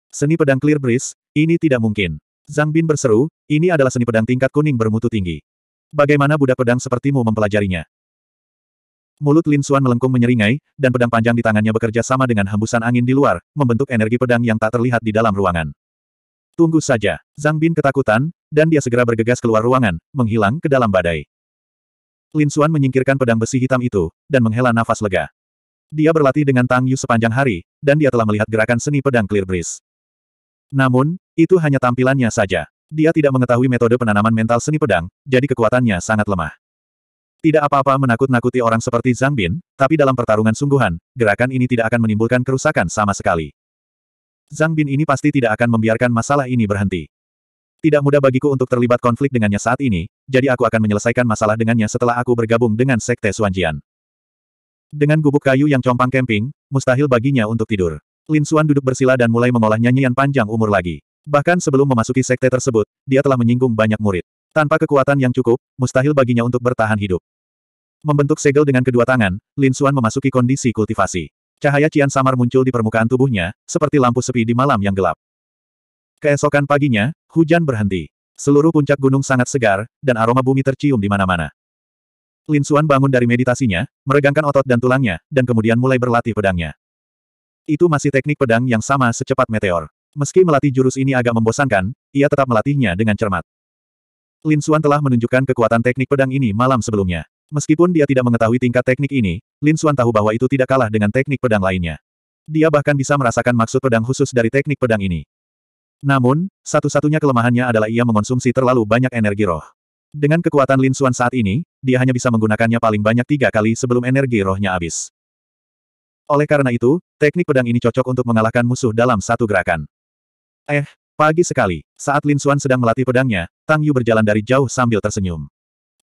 Seni pedang Clear Breeze, ini tidak mungkin. Zhang Bin berseru, ini adalah seni pedang tingkat kuning bermutu tinggi. Bagaimana budak pedang sepertimu mempelajarinya? Mulut Lin Xuan melengkung menyeringai, dan pedang panjang di tangannya bekerja sama dengan hembusan angin di luar, membentuk energi pedang yang tak terlihat di dalam ruangan. Tunggu saja. Zhang Bin ketakutan, dan dia segera bergegas keluar ruangan, menghilang ke dalam badai. Lin Xuan menyingkirkan pedang besi hitam itu, dan menghela nafas lega. Dia berlatih dengan Tang Yu sepanjang hari, dan dia telah melihat gerakan seni pedang Clear Breeze. Namun, itu hanya tampilannya saja. Dia tidak mengetahui metode penanaman mental seni pedang, jadi kekuatannya sangat lemah. Tidak apa-apa menakut-nakuti orang seperti Zhang Bin, tapi dalam pertarungan sungguhan, gerakan ini tidak akan menimbulkan kerusakan sama sekali. Zhang Bin ini pasti tidak akan membiarkan masalah ini berhenti. Tidak mudah bagiku untuk terlibat konflik dengannya saat ini, jadi aku akan menyelesaikan masalah dengannya setelah aku bergabung dengan Sekte Suanjian. Dengan gubuk kayu yang compang kemping, mustahil baginya untuk tidur. Lin Suan duduk bersila dan mulai mengolah nyanyian panjang umur lagi. Bahkan sebelum memasuki sekte tersebut, dia telah menyinggung banyak murid. Tanpa kekuatan yang cukup, mustahil baginya untuk bertahan hidup. Membentuk segel dengan kedua tangan, Lin Suan memasuki kondisi kultivasi. Cahaya cian samar muncul di permukaan tubuhnya, seperti lampu sepi di malam yang gelap. Keesokan paginya, hujan berhenti. Seluruh puncak gunung sangat segar, dan aroma bumi tercium di mana-mana. Lin Xuan bangun dari meditasinya, meregangkan otot dan tulangnya, dan kemudian mulai berlatih pedangnya. Itu masih teknik pedang yang sama secepat meteor. Meski melatih jurus ini agak membosankan, ia tetap melatihnya dengan cermat. Lin Xuan telah menunjukkan kekuatan teknik pedang ini malam sebelumnya. Meskipun dia tidak mengetahui tingkat teknik ini, Lin Xuan tahu bahwa itu tidak kalah dengan teknik pedang lainnya. Dia bahkan bisa merasakan maksud pedang khusus dari teknik pedang ini. Namun, satu-satunya kelemahannya adalah ia mengonsumsi terlalu banyak energi roh. Dengan kekuatan Lin Xuan saat ini, dia hanya bisa menggunakannya paling banyak tiga kali sebelum energi rohnya habis. Oleh karena itu, teknik pedang ini cocok untuk mengalahkan musuh dalam satu gerakan. Eh, pagi sekali, saat Lin Xuan sedang melatih pedangnya, Tang Yu berjalan dari jauh sambil tersenyum.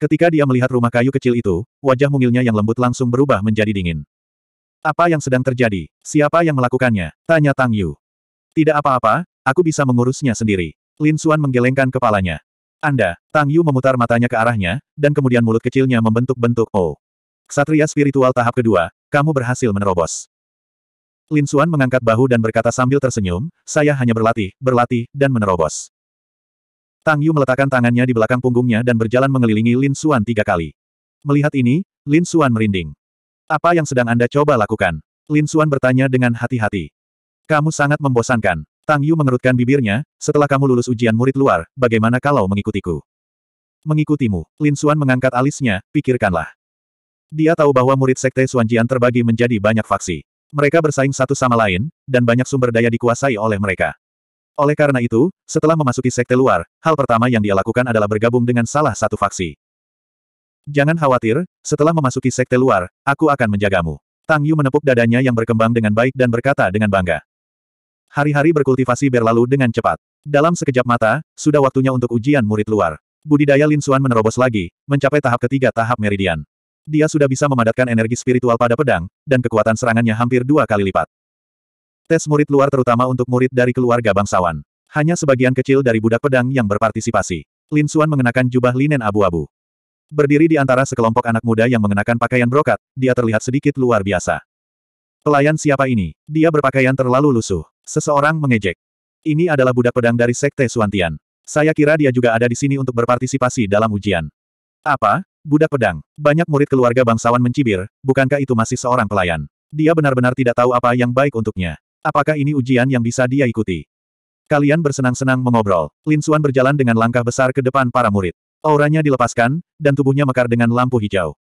Ketika dia melihat rumah kayu kecil itu, wajah mungilnya yang lembut langsung berubah menjadi dingin. Apa yang sedang terjadi? Siapa yang melakukannya? Tanya Tang Yu. Tidak apa-apa, aku bisa mengurusnya sendiri. Lin Xuan menggelengkan kepalanya. Anda, Tang Yu memutar matanya ke arahnya, dan kemudian mulut kecilnya membentuk bentuk O. Oh. Satria spiritual tahap kedua, kamu berhasil menerobos. Lin Xuan mengangkat bahu dan berkata sambil tersenyum, saya hanya berlatih, berlatih, dan menerobos. Tang Yu meletakkan tangannya di belakang punggungnya dan berjalan mengelilingi Lin Xuan tiga kali. Melihat ini, Lin Xuan merinding. Apa yang sedang Anda coba lakukan? Lin Xuan bertanya dengan hati-hati. Kamu sangat membosankan. Tang Yu mengerutkan bibirnya, setelah kamu lulus ujian murid luar, bagaimana kalau mengikutiku? Mengikutimu, Lin Xuan mengangkat alisnya, pikirkanlah. Dia tahu bahwa murid sekte Xuanjian terbagi menjadi banyak faksi. Mereka bersaing satu sama lain, dan banyak sumber daya dikuasai oleh mereka. Oleh karena itu, setelah memasuki sekte luar, hal pertama yang dia lakukan adalah bergabung dengan salah satu faksi. Jangan khawatir, setelah memasuki sekte luar, aku akan menjagamu. Tang Yu menepuk dadanya yang berkembang dengan baik dan berkata dengan bangga. Hari-hari berkultivasi berlalu dengan cepat. Dalam sekejap mata, sudah waktunya untuk ujian murid luar. Budidaya Lin Xuan menerobos lagi, mencapai tahap ketiga tahap meridian. Dia sudah bisa memadatkan energi spiritual pada pedang, dan kekuatan serangannya hampir dua kali lipat. Tes murid luar terutama untuk murid dari keluarga bangsawan. Hanya sebagian kecil dari budak pedang yang berpartisipasi. Lin Xuan mengenakan jubah linen abu-abu. Berdiri di antara sekelompok anak muda yang mengenakan pakaian brokat, dia terlihat sedikit luar biasa. Pelayan siapa ini? Dia berpakaian terlalu lusuh. Seseorang mengejek. Ini adalah budak pedang dari Sekte Suantian. Saya kira dia juga ada di sini untuk berpartisipasi dalam ujian. Apa? Budak pedang. Banyak murid keluarga bangsawan mencibir, bukankah itu masih seorang pelayan? Dia benar-benar tidak tahu apa yang baik untuknya. Apakah ini ujian yang bisa dia ikuti? Kalian bersenang-senang mengobrol. Lin Xuan berjalan dengan langkah besar ke depan para murid. Auranya dilepaskan, dan tubuhnya mekar dengan lampu hijau.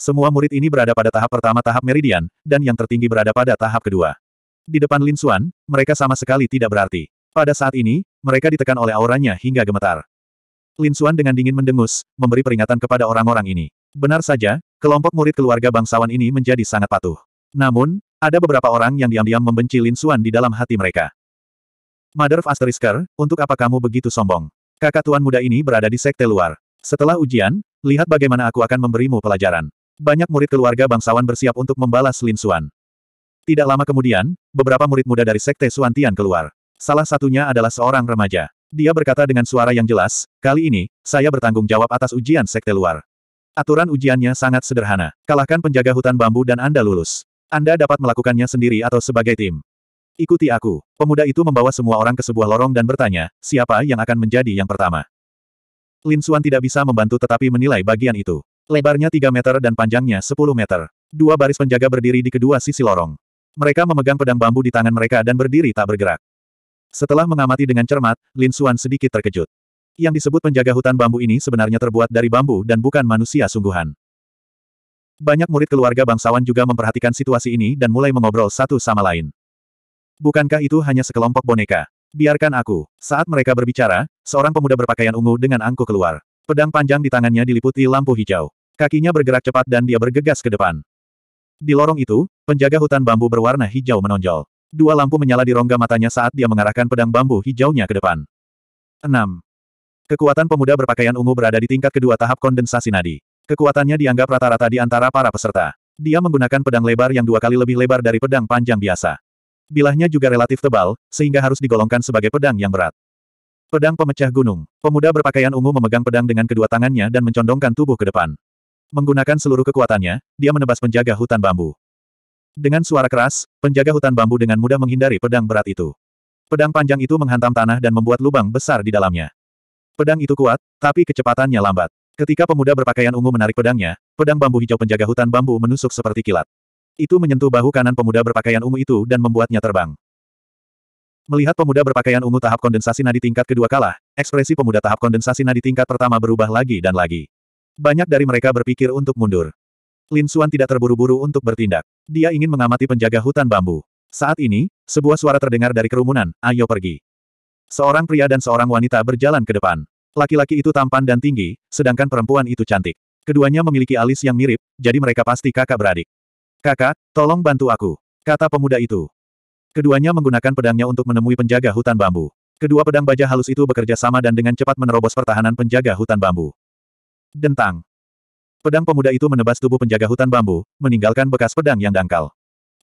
Semua murid ini berada pada tahap pertama tahap meridian, dan yang tertinggi berada pada tahap kedua. Di depan Lin Xuan, mereka sama sekali tidak berarti. Pada saat ini, mereka ditekan oleh auranya hingga gemetar. Lin Xuan dengan dingin mendengus, memberi peringatan kepada orang-orang ini. Benar saja, kelompok murid keluarga bangsawan ini menjadi sangat patuh. Namun, ada beberapa orang yang diam-diam membenci Lin Xuan di dalam hati mereka. Mother of Asterisker, untuk apa kamu begitu sombong? Kakak tuan muda ini berada di sekte luar. Setelah ujian, lihat bagaimana aku akan memberimu pelajaran. Banyak murid keluarga bangsawan bersiap untuk membalas Lin Xuan. Tidak lama kemudian, beberapa murid muda dari Sekte Suantian keluar. Salah satunya adalah seorang remaja. Dia berkata dengan suara yang jelas, kali ini, saya bertanggung jawab atas ujian Sekte luar. Aturan ujiannya sangat sederhana. Kalahkan penjaga hutan bambu dan Anda lulus. Anda dapat melakukannya sendiri atau sebagai tim. Ikuti aku. Pemuda itu membawa semua orang ke sebuah lorong dan bertanya, siapa yang akan menjadi yang pertama? Lin Xuan tidak bisa membantu tetapi menilai bagian itu. Lebarnya 3 meter dan panjangnya 10 meter. Dua baris penjaga berdiri di kedua sisi lorong. Mereka memegang pedang bambu di tangan mereka dan berdiri tak bergerak. Setelah mengamati dengan cermat, Lin Xuan sedikit terkejut. Yang disebut penjaga hutan bambu ini sebenarnya terbuat dari bambu dan bukan manusia sungguhan. Banyak murid keluarga bangsawan juga memperhatikan situasi ini dan mulai mengobrol satu sama lain. Bukankah itu hanya sekelompok boneka? Biarkan aku. Saat mereka berbicara, seorang pemuda berpakaian ungu dengan angku keluar. Pedang panjang di tangannya diliputi lampu hijau. Kakinya bergerak cepat dan dia bergegas ke depan. Di lorong itu, Penjaga hutan bambu berwarna hijau menonjol. Dua lampu menyala di rongga matanya saat dia mengarahkan pedang bambu hijaunya ke depan. 6. Kekuatan pemuda berpakaian ungu berada di tingkat kedua tahap kondensasi nadi. Kekuatannya dianggap rata-rata di antara para peserta. Dia menggunakan pedang lebar yang dua kali lebih lebar dari pedang panjang biasa. Bilahnya juga relatif tebal, sehingga harus digolongkan sebagai pedang yang berat. Pedang pemecah gunung. Pemuda berpakaian ungu memegang pedang dengan kedua tangannya dan mencondongkan tubuh ke depan. Menggunakan seluruh kekuatannya, dia menebas penjaga hutan bambu. Dengan suara keras, penjaga hutan bambu dengan mudah menghindari pedang berat itu. Pedang panjang itu menghantam tanah dan membuat lubang besar di dalamnya. Pedang itu kuat, tapi kecepatannya lambat. Ketika pemuda berpakaian ungu menarik pedangnya, pedang bambu hijau penjaga hutan bambu menusuk seperti kilat. Itu menyentuh bahu kanan pemuda berpakaian ungu itu dan membuatnya terbang. Melihat pemuda berpakaian ungu tahap kondensasi nadi tingkat kedua kalah, ekspresi pemuda tahap kondensasi nadi tingkat pertama berubah lagi dan lagi. Banyak dari mereka berpikir untuk mundur. Lin Suan tidak terburu-buru untuk bertindak. Dia ingin mengamati penjaga hutan bambu. Saat ini, sebuah suara terdengar dari kerumunan, ayo pergi. Seorang pria dan seorang wanita berjalan ke depan. Laki-laki itu tampan dan tinggi, sedangkan perempuan itu cantik. Keduanya memiliki alis yang mirip, jadi mereka pasti kakak beradik. Kakak, tolong bantu aku, kata pemuda itu. Keduanya menggunakan pedangnya untuk menemui penjaga hutan bambu. Kedua pedang baja halus itu bekerja sama dan dengan cepat menerobos pertahanan penjaga hutan bambu. Dentang. Pedang pemuda itu menebas tubuh penjaga hutan bambu, meninggalkan bekas pedang yang dangkal.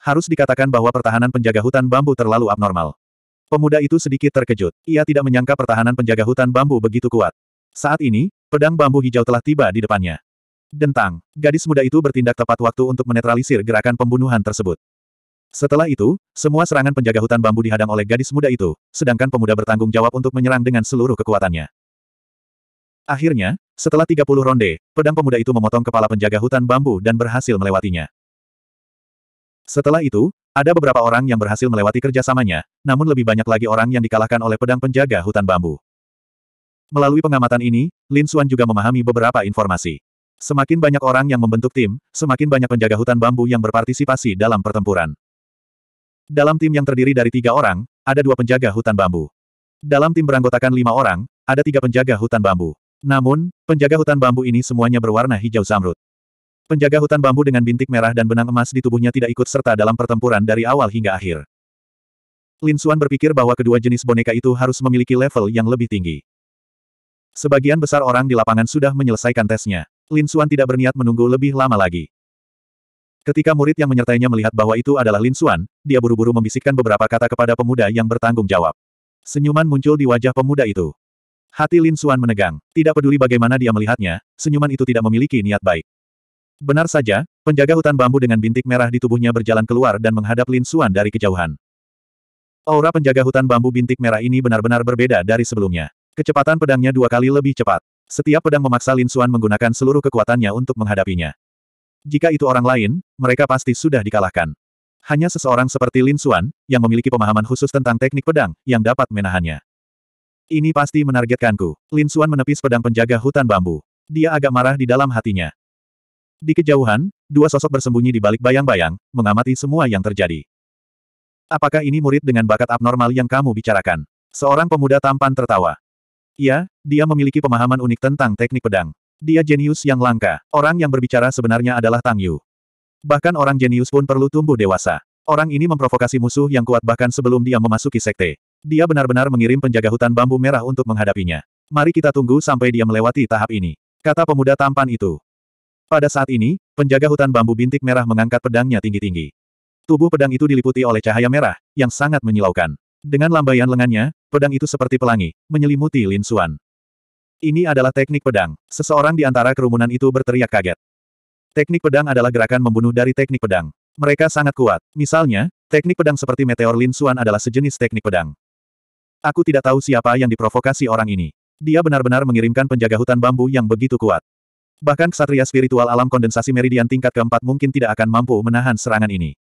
Harus dikatakan bahwa pertahanan penjaga hutan bambu terlalu abnormal. Pemuda itu sedikit terkejut. Ia tidak menyangka pertahanan penjaga hutan bambu begitu kuat. Saat ini, pedang bambu hijau telah tiba di depannya. Dentang, gadis muda itu bertindak tepat waktu untuk menetralisir gerakan pembunuhan tersebut. Setelah itu, semua serangan penjaga hutan bambu dihadang oleh gadis muda itu, sedangkan pemuda bertanggung jawab untuk menyerang dengan seluruh kekuatannya. Akhirnya, setelah 30 ronde, pedang pemuda itu memotong kepala penjaga hutan bambu dan berhasil melewatinya. Setelah itu, ada beberapa orang yang berhasil melewati kerjasamanya, namun lebih banyak lagi orang yang dikalahkan oleh pedang penjaga hutan bambu. Melalui pengamatan ini, Lin Xuan juga memahami beberapa informasi. Semakin banyak orang yang membentuk tim, semakin banyak penjaga hutan bambu yang berpartisipasi dalam pertempuran. Dalam tim yang terdiri dari tiga orang, ada dua penjaga hutan bambu. Dalam tim beranggotakan lima orang, ada tiga penjaga hutan bambu. Namun, penjaga hutan bambu ini semuanya berwarna hijau zamrud. Penjaga hutan bambu dengan bintik merah dan benang emas di tubuhnya tidak ikut serta dalam pertempuran dari awal hingga akhir. Lin Suan berpikir bahwa kedua jenis boneka itu harus memiliki level yang lebih tinggi. Sebagian besar orang di lapangan sudah menyelesaikan tesnya. Lin Suan tidak berniat menunggu lebih lama lagi. Ketika murid yang menyertainya melihat bahwa itu adalah Lin Suan, dia buru-buru membisikkan beberapa kata kepada pemuda yang bertanggung jawab. Senyuman muncul di wajah pemuda itu. Hati Lin Suan menegang. Tidak peduli bagaimana dia melihatnya, senyuman itu tidak memiliki niat baik. Benar saja, penjaga hutan bambu dengan bintik merah di tubuhnya berjalan keluar dan menghadap Lin Suan dari kejauhan. Aura penjaga hutan bambu bintik merah ini benar-benar berbeda dari sebelumnya. Kecepatan pedangnya dua kali lebih cepat. Setiap pedang memaksa Lin Suan menggunakan seluruh kekuatannya untuk menghadapinya. Jika itu orang lain, mereka pasti sudah dikalahkan. Hanya seseorang seperti Lin Suan yang memiliki pemahaman khusus tentang teknik pedang, yang dapat menahannya. Ini pasti menargetkanku. Lin Suan menepis pedang penjaga hutan bambu. Dia agak marah di dalam hatinya. Di kejauhan, dua sosok bersembunyi di balik bayang-bayang, mengamati semua yang terjadi. Apakah ini murid dengan bakat abnormal yang kamu bicarakan? Seorang pemuda tampan tertawa. Iya, dia memiliki pemahaman unik tentang teknik pedang. Dia jenius yang langka. Orang yang berbicara sebenarnya adalah Tang Yu. Bahkan orang jenius pun perlu tumbuh dewasa. Orang ini memprovokasi musuh yang kuat bahkan sebelum dia memasuki sekte. Dia benar-benar mengirim penjaga hutan bambu merah untuk menghadapinya. Mari kita tunggu sampai dia melewati tahap ini. Kata pemuda tampan itu. Pada saat ini, penjaga hutan bambu bintik merah mengangkat pedangnya tinggi-tinggi. Tubuh pedang itu diliputi oleh cahaya merah, yang sangat menyilaukan. Dengan lambaian lengannya, pedang itu seperti pelangi, menyelimuti Lin Xuan. Ini adalah teknik pedang. Seseorang di antara kerumunan itu berteriak kaget. Teknik pedang adalah gerakan membunuh dari teknik pedang. Mereka sangat kuat. Misalnya, teknik pedang seperti meteor Lin Xuan adalah sejenis teknik pedang. Aku tidak tahu siapa yang diprovokasi orang ini. Dia benar-benar mengirimkan penjaga hutan bambu yang begitu kuat. Bahkan ksatria spiritual alam kondensasi meridian tingkat keempat mungkin tidak akan mampu menahan serangan ini.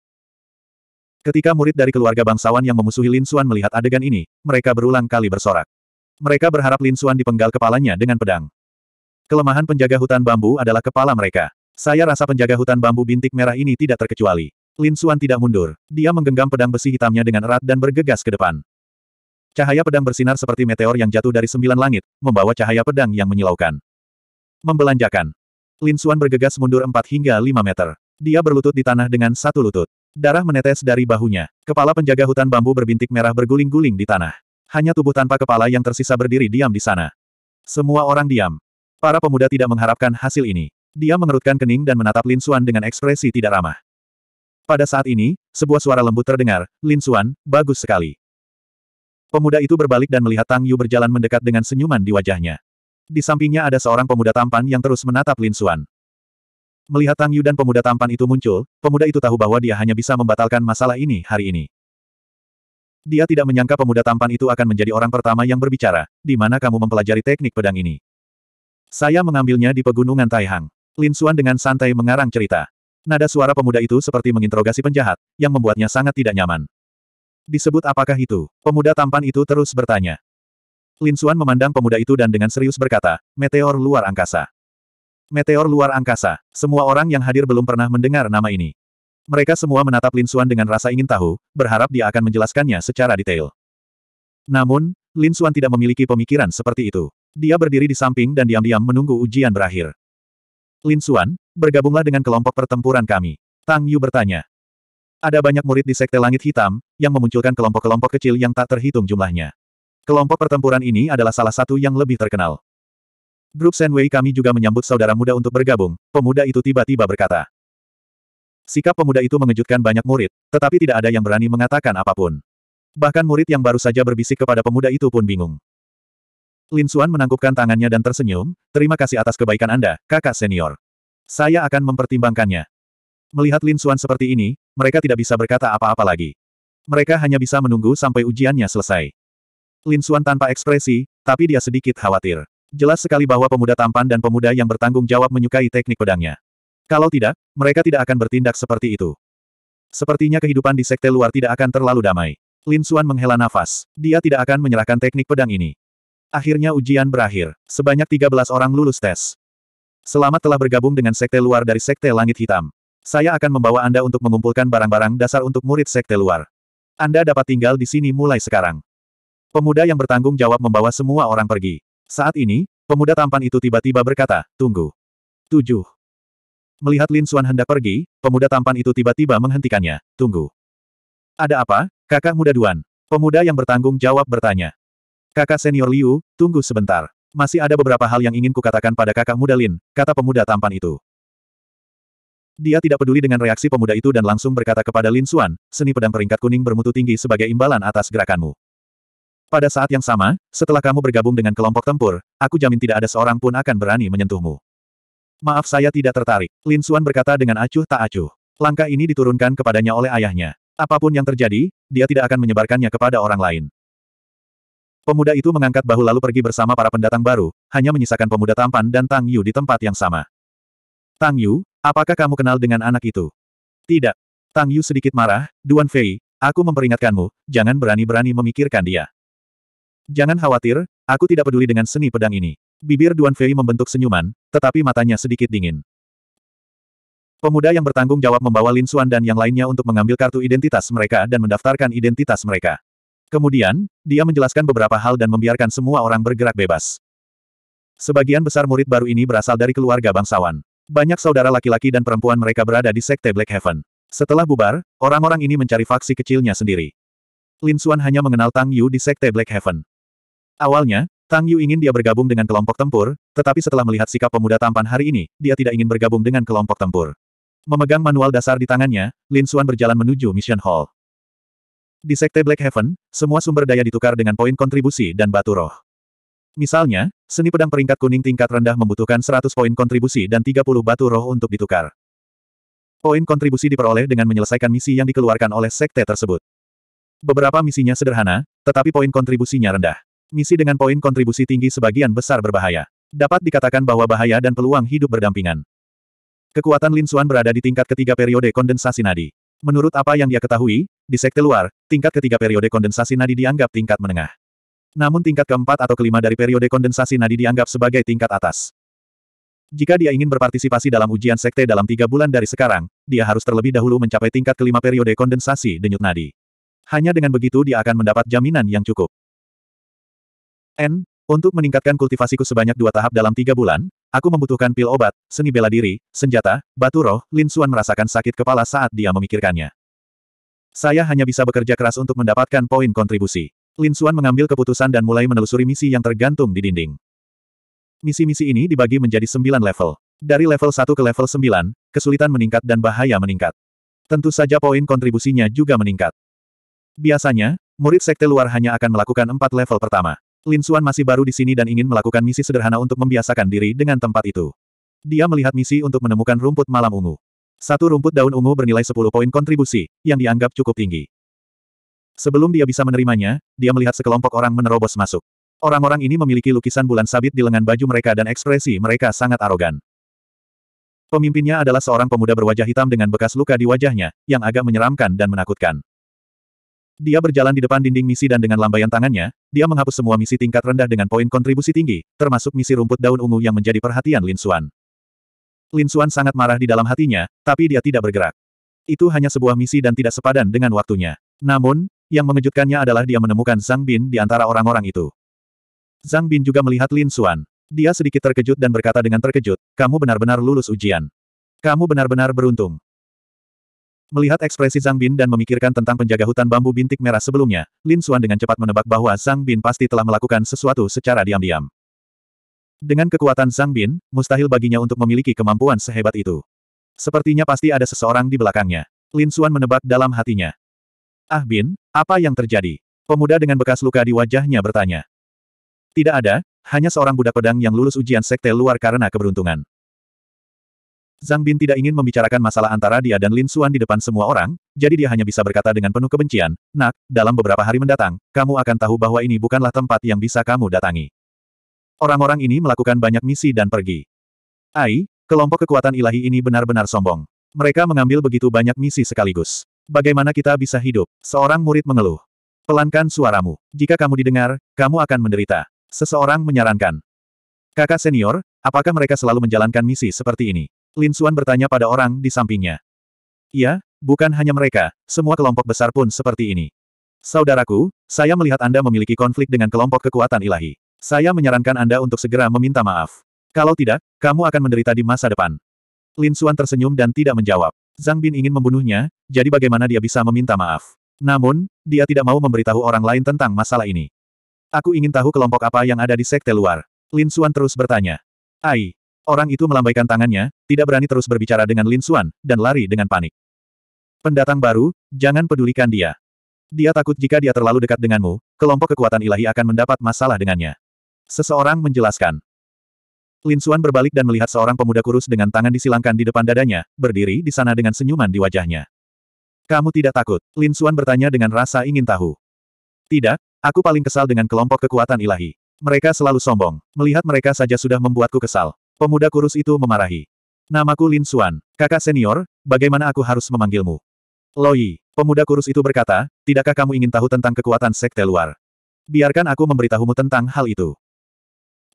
Ketika murid dari keluarga bangsawan yang memusuhi Lin Xuan melihat adegan ini, mereka berulang kali bersorak. Mereka berharap Lin Xuan dipenggal kepalanya dengan pedang. Kelemahan penjaga hutan bambu adalah kepala mereka. Saya rasa penjaga hutan bambu bintik merah ini tidak terkecuali. Lin Xuan tidak mundur. Dia menggenggam pedang besi hitamnya dengan erat dan bergegas ke depan. Cahaya pedang bersinar seperti meteor yang jatuh dari sembilan langit, membawa cahaya pedang yang menyilaukan. Membelanjakan. Lin Xuan bergegas mundur empat hingga lima meter. Dia berlutut di tanah dengan satu lutut. Darah menetes dari bahunya. Kepala penjaga hutan bambu berbintik merah berguling-guling di tanah. Hanya tubuh tanpa kepala yang tersisa berdiri diam di sana. Semua orang diam. Para pemuda tidak mengharapkan hasil ini. Dia mengerutkan kening dan menatap Lin Xuan dengan ekspresi tidak ramah. Pada saat ini, sebuah suara lembut terdengar, Lin Xuan, bagus sekali. Pemuda itu berbalik dan melihat Tang Yu berjalan mendekat dengan senyuman di wajahnya. Di sampingnya ada seorang pemuda tampan yang terus menatap Lin Xuan. Melihat Tang Yu dan pemuda tampan itu muncul, pemuda itu tahu bahwa dia hanya bisa membatalkan masalah ini hari ini. Dia tidak menyangka pemuda tampan itu akan menjadi orang pertama yang berbicara, di mana kamu mempelajari teknik pedang ini. Saya mengambilnya di pegunungan Taihang. Lin Xuan dengan santai mengarang cerita. Nada suara pemuda itu seperti menginterogasi penjahat, yang membuatnya sangat tidak nyaman. Disebut apakah itu? Pemuda tampan itu terus bertanya. Lin Xuan memandang pemuda itu dan dengan serius berkata, meteor luar angkasa. Meteor luar angkasa. Semua orang yang hadir belum pernah mendengar nama ini. Mereka semua menatap Lin Xuan dengan rasa ingin tahu, berharap dia akan menjelaskannya secara detail. Namun, Lin Xuan tidak memiliki pemikiran seperti itu. Dia berdiri di samping dan diam-diam menunggu ujian berakhir. Lin Xuan, bergabunglah dengan kelompok pertempuran kami. Tang Yu bertanya, ada banyak murid di Sekte Langit Hitam, yang memunculkan kelompok-kelompok kecil yang tak terhitung jumlahnya. Kelompok pertempuran ini adalah salah satu yang lebih terkenal. Grup Senwei kami juga menyambut saudara muda untuk bergabung, pemuda itu tiba-tiba berkata. Sikap pemuda itu mengejutkan banyak murid, tetapi tidak ada yang berani mengatakan apapun. Bahkan murid yang baru saja berbisik kepada pemuda itu pun bingung. Lin Xuan menangkupkan tangannya dan tersenyum, terima kasih atas kebaikan Anda, kakak senior. Saya akan mempertimbangkannya. Melihat Lin Xuan seperti ini, mereka tidak bisa berkata apa-apa lagi. Mereka hanya bisa menunggu sampai ujiannya selesai. Lin Xuan tanpa ekspresi, tapi dia sedikit khawatir. Jelas sekali bahwa pemuda tampan dan pemuda yang bertanggung jawab menyukai teknik pedangnya. Kalau tidak, mereka tidak akan bertindak seperti itu. Sepertinya kehidupan di sekte luar tidak akan terlalu damai. Lin Xuan menghela nafas. Dia tidak akan menyerahkan teknik pedang ini. Akhirnya ujian berakhir. Sebanyak 13 orang lulus tes. Selamat telah bergabung dengan sekte luar dari sekte langit hitam. Saya akan membawa Anda untuk mengumpulkan barang-barang dasar untuk murid sekte luar. Anda dapat tinggal di sini mulai sekarang. Pemuda yang bertanggung jawab membawa semua orang pergi. Saat ini, pemuda tampan itu tiba-tiba berkata, tunggu. 7. Melihat Lin Xuan hendak pergi, pemuda tampan itu tiba-tiba menghentikannya, tunggu. Ada apa, kakak muda Duan? Pemuda yang bertanggung jawab bertanya. Kakak senior Liu, tunggu sebentar. Masih ada beberapa hal yang ingin kukatakan pada kakak muda Lin, kata pemuda tampan itu. Dia tidak peduli dengan reaksi pemuda itu dan langsung berkata kepada Lin Xuan, seni pedang peringkat kuning bermutu tinggi sebagai imbalan atas gerakanmu. Pada saat yang sama, setelah kamu bergabung dengan kelompok tempur, aku jamin tidak ada seorang pun akan berani menyentuhmu. Maaf saya tidak tertarik, Lin Xuan berkata dengan acuh tak acuh. Langkah ini diturunkan kepadanya oleh ayahnya. Apapun yang terjadi, dia tidak akan menyebarkannya kepada orang lain. Pemuda itu mengangkat bahu lalu pergi bersama para pendatang baru, hanya menyisakan pemuda tampan dan Tang Yu di tempat yang sama. Tang Yu, Apakah kamu kenal dengan anak itu? Tidak. Tang Yu sedikit marah, Duan Fei, aku memperingatkanmu, jangan berani-berani memikirkan dia. Jangan khawatir, aku tidak peduli dengan seni pedang ini. Bibir Duan Fei membentuk senyuman, tetapi matanya sedikit dingin. Pemuda yang bertanggung jawab membawa Lin Xuan dan yang lainnya untuk mengambil kartu identitas mereka dan mendaftarkan identitas mereka. Kemudian, dia menjelaskan beberapa hal dan membiarkan semua orang bergerak bebas. Sebagian besar murid baru ini berasal dari keluarga bangsawan. Banyak saudara laki-laki dan perempuan mereka berada di sekte Black Heaven. Setelah bubar, orang-orang ini mencari faksi kecilnya sendiri. Lin Xuan hanya mengenal Tang Yu di sekte Black Heaven. Awalnya, Tang Yu ingin dia bergabung dengan kelompok tempur, tetapi setelah melihat sikap pemuda tampan hari ini, dia tidak ingin bergabung dengan kelompok tempur. Memegang manual dasar di tangannya, Lin Xuan berjalan menuju Mission Hall. Di sekte Black Heaven, semua sumber daya ditukar dengan poin kontribusi dan batu roh. Misalnya, seni pedang peringkat kuning tingkat rendah membutuhkan 100 poin kontribusi dan 30 batu roh untuk ditukar. Poin kontribusi diperoleh dengan menyelesaikan misi yang dikeluarkan oleh sekte tersebut. Beberapa misinya sederhana, tetapi poin kontribusinya rendah. Misi dengan poin kontribusi tinggi sebagian besar berbahaya. Dapat dikatakan bahwa bahaya dan peluang hidup berdampingan. Kekuatan Lin Xuan berada di tingkat ketiga periode kondensasi nadi. Menurut apa yang dia ketahui, di sekte luar, tingkat ketiga periode kondensasi nadi dianggap tingkat menengah namun tingkat keempat atau kelima dari periode kondensasi nadi dianggap sebagai tingkat atas. Jika dia ingin berpartisipasi dalam ujian sekte dalam tiga bulan dari sekarang, dia harus terlebih dahulu mencapai tingkat kelima periode kondensasi denyut nadi. Hanya dengan begitu dia akan mendapat jaminan yang cukup. N. Untuk meningkatkan kultivasiku sebanyak dua tahap dalam tiga bulan, aku membutuhkan pil obat, seni bela diri, senjata, batu roh, Lin Xuan merasakan sakit kepala saat dia memikirkannya. Saya hanya bisa bekerja keras untuk mendapatkan poin kontribusi. Lin Xuan mengambil keputusan dan mulai menelusuri misi yang tergantung di dinding. Misi-misi ini dibagi menjadi sembilan level. Dari level 1 ke level 9, kesulitan meningkat dan bahaya meningkat. Tentu saja poin kontribusinya juga meningkat. Biasanya, murid sekte luar hanya akan melakukan empat level pertama. Lin Xuan masih baru di sini dan ingin melakukan misi sederhana untuk membiasakan diri dengan tempat itu. Dia melihat misi untuk menemukan rumput malam ungu. Satu rumput daun ungu bernilai 10 poin kontribusi, yang dianggap cukup tinggi. Sebelum dia bisa menerimanya, dia melihat sekelompok orang menerobos masuk. Orang-orang ini memiliki lukisan bulan sabit di lengan baju mereka dan ekspresi mereka sangat arogan. Pemimpinnya adalah seorang pemuda berwajah hitam dengan bekas luka di wajahnya, yang agak menyeramkan dan menakutkan. Dia berjalan di depan dinding misi dan dengan lambaian tangannya, dia menghapus semua misi tingkat rendah dengan poin kontribusi tinggi, termasuk misi rumput daun ungu yang menjadi perhatian Lin Xuan. Lin Xuan sangat marah di dalam hatinya, tapi dia tidak bergerak. Itu hanya sebuah misi dan tidak sepadan dengan waktunya. Namun, yang mengejutkannya adalah dia menemukan Zhang Bin di antara orang-orang itu. Zhang Bin juga melihat Lin Xuan. Dia sedikit terkejut dan berkata dengan terkejut, kamu benar-benar lulus ujian. Kamu benar-benar beruntung. Melihat ekspresi Zhang Bin dan memikirkan tentang penjaga hutan bambu bintik merah sebelumnya, Lin Xuan dengan cepat menebak bahwa Zhang Bin pasti telah melakukan sesuatu secara diam-diam. Dengan kekuatan Zhang Bin, mustahil baginya untuk memiliki kemampuan sehebat itu. Sepertinya pasti ada seseorang di belakangnya. Lin Xuan menebak dalam hatinya. Ah Bin, apa yang terjadi? Pemuda dengan bekas luka di wajahnya bertanya. Tidak ada, hanya seorang budak pedang yang lulus ujian sekte luar karena keberuntungan. Zhang Bin tidak ingin membicarakan masalah antara dia dan Lin Xuan di depan semua orang, jadi dia hanya bisa berkata dengan penuh kebencian, Nak, dalam beberapa hari mendatang, kamu akan tahu bahwa ini bukanlah tempat yang bisa kamu datangi. Orang-orang ini melakukan banyak misi dan pergi. Ai, kelompok kekuatan ilahi ini benar-benar sombong. Mereka mengambil begitu banyak misi sekaligus. Bagaimana kita bisa hidup? Seorang murid mengeluh. Pelankan suaramu. Jika kamu didengar, kamu akan menderita. Seseorang menyarankan. Kakak senior, apakah mereka selalu menjalankan misi seperti ini? Lin Xuan bertanya pada orang di sampingnya. Iya, bukan hanya mereka, semua kelompok besar pun seperti ini. Saudaraku, saya melihat Anda memiliki konflik dengan kelompok kekuatan ilahi. Saya menyarankan Anda untuk segera meminta maaf. Kalau tidak, kamu akan menderita di masa depan. Lin Xuan tersenyum dan tidak menjawab. Zhang Bin ingin membunuhnya, jadi bagaimana dia bisa meminta maaf? Namun, dia tidak mau memberitahu orang lain tentang masalah ini. Aku ingin tahu kelompok apa yang ada di sekte luar. Lin Xuan terus bertanya. Ai. Orang itu melambaikan tangannya, tidak berani terus berbicara dengan Lin Xuan, dan lari dengan panik. Pendatang baru, jangan pedulikan dia. Dia takut jika dia terlalu dekat denganmu, kelompok kekuatan ilahi akan mendapat masalah dengannya. Seseorang menjelaskan. Lin Xuan berbalik dan melihat seorang pemuda kurus dengan tangan disilangkan di depan dadanya, berdiri di sana dengan senyuman di wajahnya. Kamu tidak takut? Lin Xuan bertanya dengan rasa ingin tahu. Tidak, aku paling kesal dengan kelompok kekuatan ilahi. Mereka selalu sombong. Melihat mereka saja sudah membuatku kesal. Pemuda kurus itu memarahi. Namaku Lin Xuan, kakak senior, bagaimana aku harus memanggilmu? Loi, pemuda kurus itu berkata, tidakkah kamu ingin tahu tentang kekuatan sekte luar? Biarkan aku memberitahumu tentang hal itu.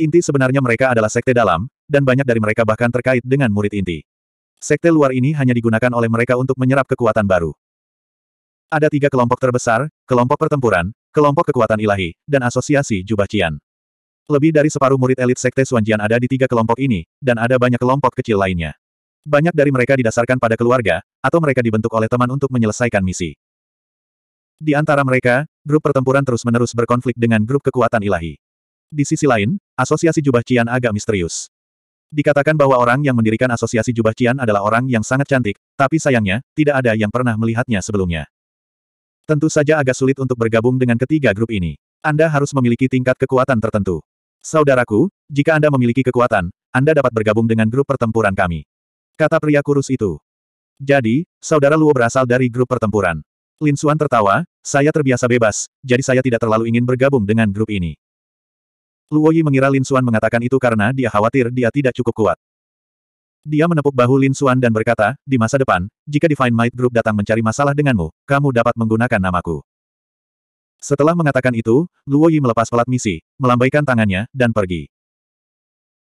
Inti sebenarnya mereka adalah sekte dalam, dan banyak dari mereka bahkan terkait dengan murid inti. Sekte luar ini hanya digunakan oleh mereka untuk menyerap kekuatan baru. Ada tiga kelompok terbesar, kelompok pertempuran, kelompok kekuatan ilahi, dan asosiasi jubah cian. Lebih dari separuh murid elit sekte Suanjian ada di tiga kelompok ini, dan ada banyak kelompok kecil lainnya. Banyak dari mereka didasarkan pada keluarga, atau mereka dibentuk oleh teman untuk menyelesaikan misi. Di antara mereka, grup pertempuran terus-menerus berkonflik dengan grup kekuatan ilahi. Di sisi lain, Asosiasi Jubah Cian agak misterius. Dikatakan bahwa orang yang mendirikan Asosiasi Jubah Cian adalah orang yang sangat cantik, tapi sayangnya, tidak ada yang pernah melihatnya sebelumnya. Tentu saja agak sulit untuk bergabung dengan ketiga grup ini. Anda harus memiliki tingkat kekuatan tertentu. Saudaraku, jika Anda memiliki kekuatan, Anda dapat bergabung dengan grup pertempuran kami. Kata pria kurus itu. Jadi, saudara Luo berasal dari grup pertempuran. Lin Xuan tertawa, saya terbiasa bebas, jadi saya tidak terlalu ingin bergabung dengan grup ini. Luo Yi mengira Lin Xuan mengatakan itu karena dia khawatir dia tidak cukup kuat. Dia menepuk bahu Lin Xuan dan berkata, di masa depan, jika Divine Might Group datang mencari masalah denganmu, kamu dapat menggunakan namaku. Setelah mengatakan itu, Luo Yi melepas pelat misi, melambaikan tangannya, dan pergi.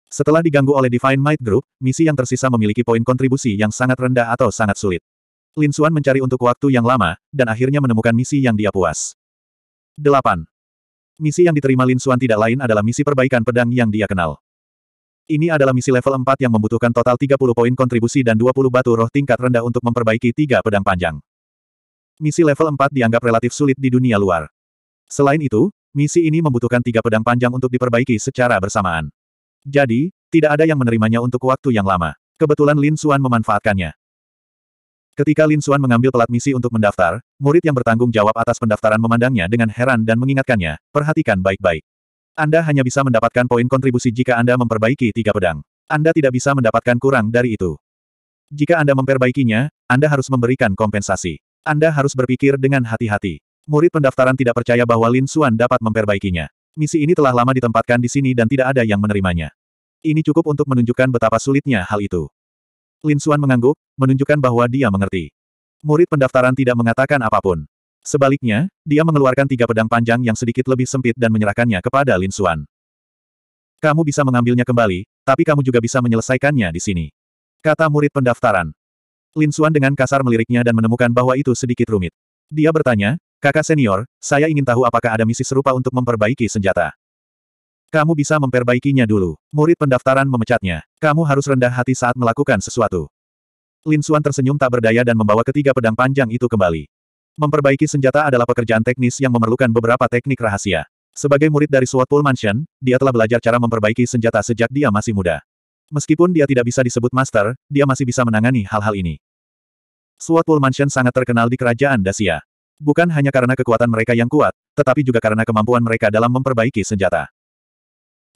Setelah diganggu oleh Divine Might Group, misi yang tersisa memiliki poin kontribusi yang sangat rendah atau sangat sulit. Lin Xuan mencari untuk waktu yang lama, dan akhirnya menemukan misi yang dia puas. 8. Misi yang diterima Lin Suan tidak lain adalah misi perbaikan pedang yang dia kenal. Ini adalah misi level 4 yang membutuhkan total 30 poin kontribusi dan 20 batu roh tingkat rendah untuk memperbaiki tiga pedang panjang. Misi level 4 dianggap relatif sulit di dunia luar. Selain itu, misi ini membutuhkan tiga pedang panjang untuk diperbaiki secara bersamaan. Jadi, tidak ada yang menerimanya untuk waktu yang lama. Kebetulan Lin Suan memanfaatkannya. Ketika Lin Xuan mengambil pelat misi untuk mendaftar, murid yang bertanggung jawab atas pendaftaran memandangnya dengan heran dan mengingatkannya, perhatikan baik-baik. Anda hanya bisa mendapatkan poin kontribusi jika Anda memperbaiki tiga pedang. Anda tidak bisa mendapatkan kurang dari itu. Jika Anda memperbaikinya, Anda harus memberikan kompensasi. Anda harus berpikir dengan hati-hati. Murid pendaftaran tidak percaya bahwa Lin Xuan dapat memperbaikinya. Misi ini telah lama ditempatkan di sini dan tidak ada yang menerimanya. Ini cukup untuk menunjukkan betapa sulitnya hal itu. Lin Xuan mengangguk, menunjukkan bahwa dia mengerti. Murid pendaftaran tidak mengatakan apapun. Sebaliknya, dia mengeluarkan tiga pedang panjang yang sedikit lebih sempit dan menyerahkannya kepada Lin Xuan. Kamu bisa mengambilnya kembali, tapi kamu juga bisa menyelesaikannya di sini. Kata murid pendaftaran. Lin Xuan dengan kasar meliriknya dan menemukan bahwa itu sedikit rumit. Dia bertanya, kakak senior, saya ingin tahu apakah ada misi serupa untuk memperbaiki senjata. Kamu bisa memperbaikinya dulu. Murid pendaftaran memecatnya. Kamu harus rendah hati saat melakukan sesuatu. Lin Xuan tersenyum tak berdaya dan membawa ketiga pedang panjang itu kembali. Memperbaiki senjata adalah pekerjaan teknis yang memerlukan beberapa teknik rahasia. Sebagai murid dari SWAT Pool Mansion, dia telah belajar cara memperbaiki senjata sejak dia masih muda. Meskipun dia tidak bisa disebut master, dia masih bisa menangani hal-hal ini. SWAT Pool Mansion sangat terkenal di kerajaan Dasia. Bukan hanya karena kekuatan mereka yang kuat, tetapi juga karena kemampuan mereka dalam memperbaiki senjata.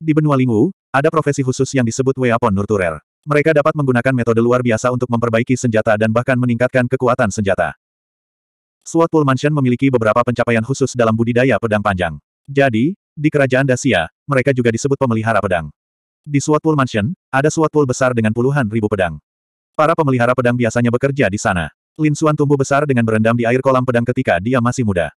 Di benua Lingwu, ada profesi khusus yang disebut weapon nurturer. Mereka dapat menggunakan metode luar biasa untuk memperbaiki senjata dan bahkan meningkatkan kekuatan senjata. Swatpool Pool Mansion memiliki beberapa pencapaian khusus dalam budidaya pedang panjang. Jadi, di kerajaan Dasia, mereka juga disebut pemelihara pedang. Di Swatpool Pool Mansion, ada Swatpool Pool besar dengan puluhan ribu pedang. Para pemelihara pedang biasanya bekerja di sana. Lin Xuan tumbuh besar dengan berendam di air kolam pedang ketika dia masih muda.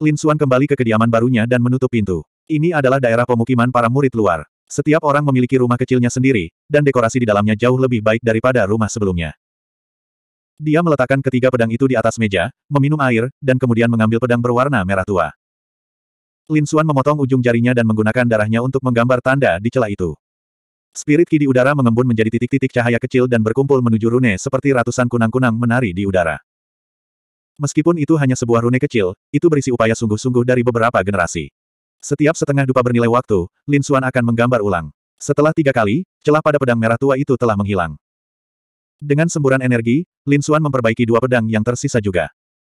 Lin Xuan kembali ke kediaman barunya dan menutup pintu. Ini adalah daerah pemukiman para murid luar. Setiap orang memiliki rumah kecilnya sendiri, dan dekorasi di dalamnya jauh lebih baik daripada rumah sebelumnya. Dia meletakkan ketiga pedang itu di atas meja, meminum air, dan kemudian mengambil pedang berwarna merah tua. Lin Xuan memotong ujung jarinya dan menggunakan darahnya untuk menggambar tanda di celah itu. Spirit ki di udara mengembun menjadi titik-titik cahaya kecil dan berkumpul menuju rune seperti ratusan kunang-kunang menari di udara. Meskipun itu hanya sebuah rune kecil, itu berisi upaya sungguh-sungguh dari beberapa generasi. Setiap setengah dupa bernilai waktu, Lin Xuan akan menggambar ulang. Setelah tiga kali, celah pada pedang merah tua itu telah menghilang. Dengan semburan energi, Lin Xuan memperbaiki dua pedang yang tersisa juga.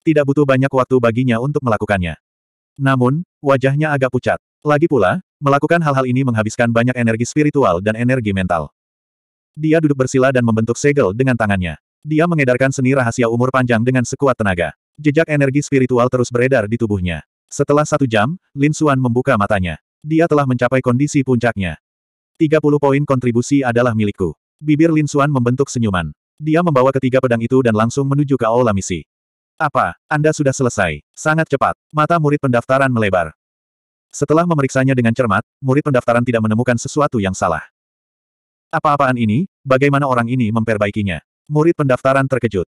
Tidak butuh banyak waktu baginya untuk melakukannya. Namun, wajahnya agak pucat. Lagi pula, melakukan hal-hal ini menghabiskan banyak energi spiritual dan energi mental. Dia duduk bersila dan membentuk segel dengan tangannya. Dia mengedarkan seni rahasia umur panjang dengan sekuat tenaga. Jejak energi spiritual terus beredar di tubuhnya. Setelah satu jam, Lin Suan membuka matanya. Dia telah mencapai kondisi puncaknya. 30 poin kontribusi adalah milikku. Bibir Lin Suan membentuk senyuman. Dia membawa ketiga pedang itu dan langsung menuju ke aula misi. Apa, Anda sudah selesai? Sangat cepat. Mata murid pendaftaran melebar. Setelah memeriksanya dengan cermat, murid pendaftaran tidak menemukan sesuatu yang salah. Apa-apaan ini, bagaimana orang ini memperbaikinya? Murid pendaftaran terkejut.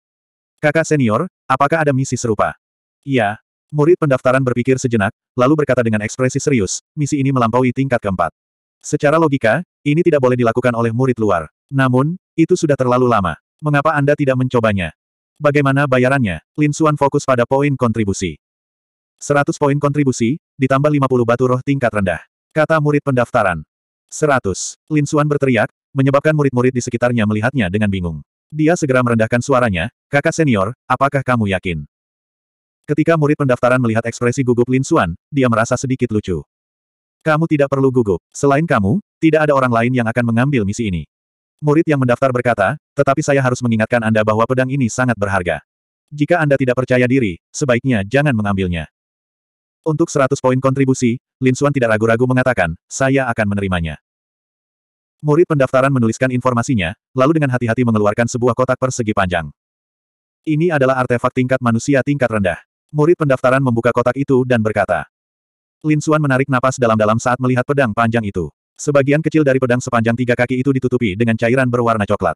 Kakak senior, apakah ada misi serupa? Iya, Murid pendaftaran berpikir sejenak, lalu berkata dengan ekspresi serius, misi ini melampaui tingkat keempat. Secara logika, ini tidak boleh dilakukan oleh murid luar. Namun, itu sudah terlalu lama. Mengapa Anda tidak mencobanya? Bagaimana bayarannya? Lin Suan fokus pada poin kontribusi. 100 poin kontribusi, ditambah 50 batu roh tingkat rendah. Kata murid pendaftaran. 100. Lin Suan berteriak, menyebabkan murid-murid di sekitarnya melihatnya dengan bingung. Dia segera merendahkan suaranya, kakak senior, apakah kamu yakin? Ketika murid pendaftaran melihat ekspresi gugup Lin Xuan, dia merasa sedikit lucu. Kamu tidak perlu gugup. Selain kamu, tidak ada orang lain yang akan mengambil misi ini. Murid yang mendaftar berkata, tetapi saya harus mengingatkan Anda bahwa pedang ini sangat berharga. Jika Anda tidak percaya diri, sebaiknya jangan mengambilnya. Untuk 100 poin kontribusi, Lin Xuan tidak ragu-ragu mengatakan, saya akan menerimanya. Murid pendaftaran menuliskan informasinya, lalu dengan hati-hati mengeluarkan sebuah kotak persegi panjang. Ini adalah artefak tingkat manusia tingkat rendah. Murid pendaftaran membuka kotak itu dan berkata. Lin Xuan menarik napas dalam-dalam saat melihat pedang panjang itu. Sebagian kecil dari pedang sepanjang tiga kaki itu ditutupi dengan cairan berwarna coklat.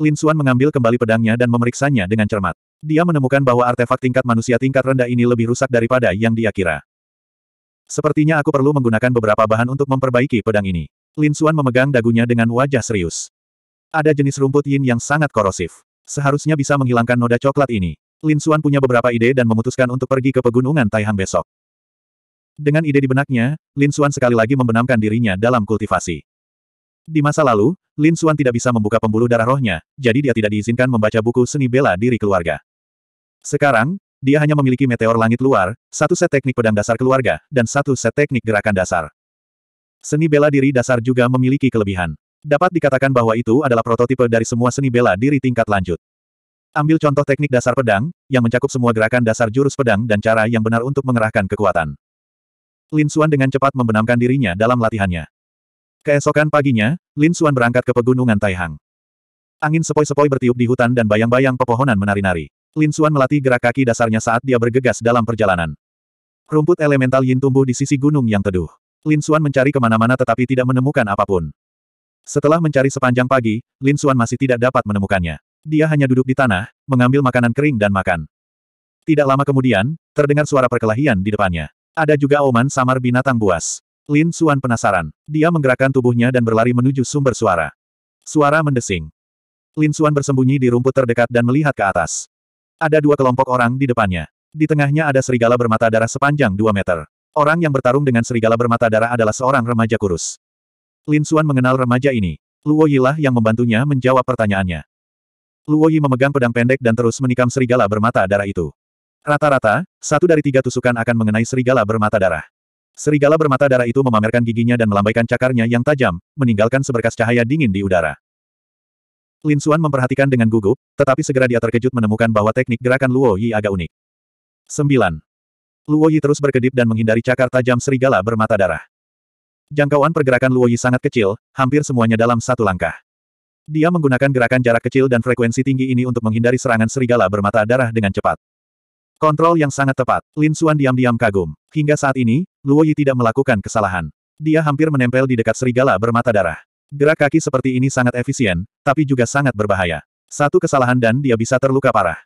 Lin Xuan mengambil kembali pedangnya dan memeriksanya dengan cermat. Dia menemukan bahwa artefak tingkat manusia tingkat rendah ini lebih rusak daripada yang dia kira. Sepertinya aku perlu menggunakan beberapa bahan untuk memperbaiki pedang ini. Lin Xuan memegang dagunya dengan wajah serius. Ada jenis rumput yin yang sangat korosif. Seharusnya bisa menghilangkan noda coklat ini. Lin Suan punya beberapa ide dan memutuskan untuk pergi ke pegunungan Taihang besok. Dengan ide di benaknya, Lin Suan sekali lagi membenamkan dirinya dalam kultivasi. Di masa lalu, Lin Suan tidak bisa membuka pembuluh darah rohnya, jadi dia tidak diizinkan membaca buku seni bela diri keluarga. Sekarang, dia hanya memiliki meteor langit luar, satu set teknik pedang dasar keluarga, dan satu set teknik gerakan dasar. Seni bela diri dasar juga memiliki kelebihan. Dapat dikatakan bahwa itu adalah prototipe dari semua seni bela diri tingkat lanjut. Ambil contoh teknik dasar pedang, yang mencakup semua gerakan dasar jurus pedang dan cara yang benar untuk mengerahkan kekuatan. Lin Xuan dengan cepat membenamkan dirinya dalam latihannya. Keesokan paginya, Lin Xuan berangkat ke pegunungan Taihang. Angin sepoi-sepoi bertiup di hutan dan bayang-bayang pepohonan menari-nari. Lin Xuan melatih gerak kaki dasarnya saat dia bergegas dalam perjalanan. Rumput elemental yin tumbuh di sisi gunung yang teduh. Lin Xuan mencari kemana-mana tetapi tidak menemukan apapun. Setelah mencari sepanjang pagi, Lin Xuan masih tidak dapat menemukannya. Dia hanya duduk di tanah, mengambil makanan kering dan makan. Tidak lama kemudian, terdengar suara perkelahian di depannya. Ada juga Oman samar binatang buas. Lin Xuan penasaran. Dia menggerakkan tubuhnya dan berlari menuju sumber suara. Suara mendesing. Lin Xuan bersembunyi di rumput terdekat dan melihat ke atas. Ada dua kelompok orang di depannya. Di tengahnya ada serigala bermata darah sepanjang 2 meter. Orang yang bertarung dengan serigala bermata darah adalah seorang remaja kurus. Lin Suan mengenal remaja ini. Luo Yilah yang membantunya menjawab pertanyaannya. Luo Yi memegang pedang pendek dan terus menikam serigala bermata darah itu. Rata-rata, satu dari tiga tusukan akan mengenai serigala bermata darah. Serigala bermata darah itu memamerkan giginya dan melambaikan cakarnya yang tajam, meninggalkan seberkas cahaya dingin di udara. Lin Suan memperhatikan dengan gugup, tetapi segera dia terkejut menemukan bahwa teknik gerakan Luo Yi agak unik. 9. Luo Yi terus berkedip dan menghindari cakar tajam serigala bermata darah. Jangkauan pergerakan Luoyi sangat kecil, hampir semuanya dalam satu langkah. Dia menggunakan gerakan jarak kecil dan frekuensi tinggi ini untuk menghindari serangan serigala bermata darah dengan cepat. Kontrol yang sangat tepat, Lin Xuan diam-diam kagum. Hingga saat ini, Luoyi tidak melakukan kesalahan. Dia hampir menempel di dekat serigala bermata darah. Gerak kaki seperti ini sangat efisien, tapi juga sangat berbahaya. Satu kesalahan dan dia bisa terluka parah.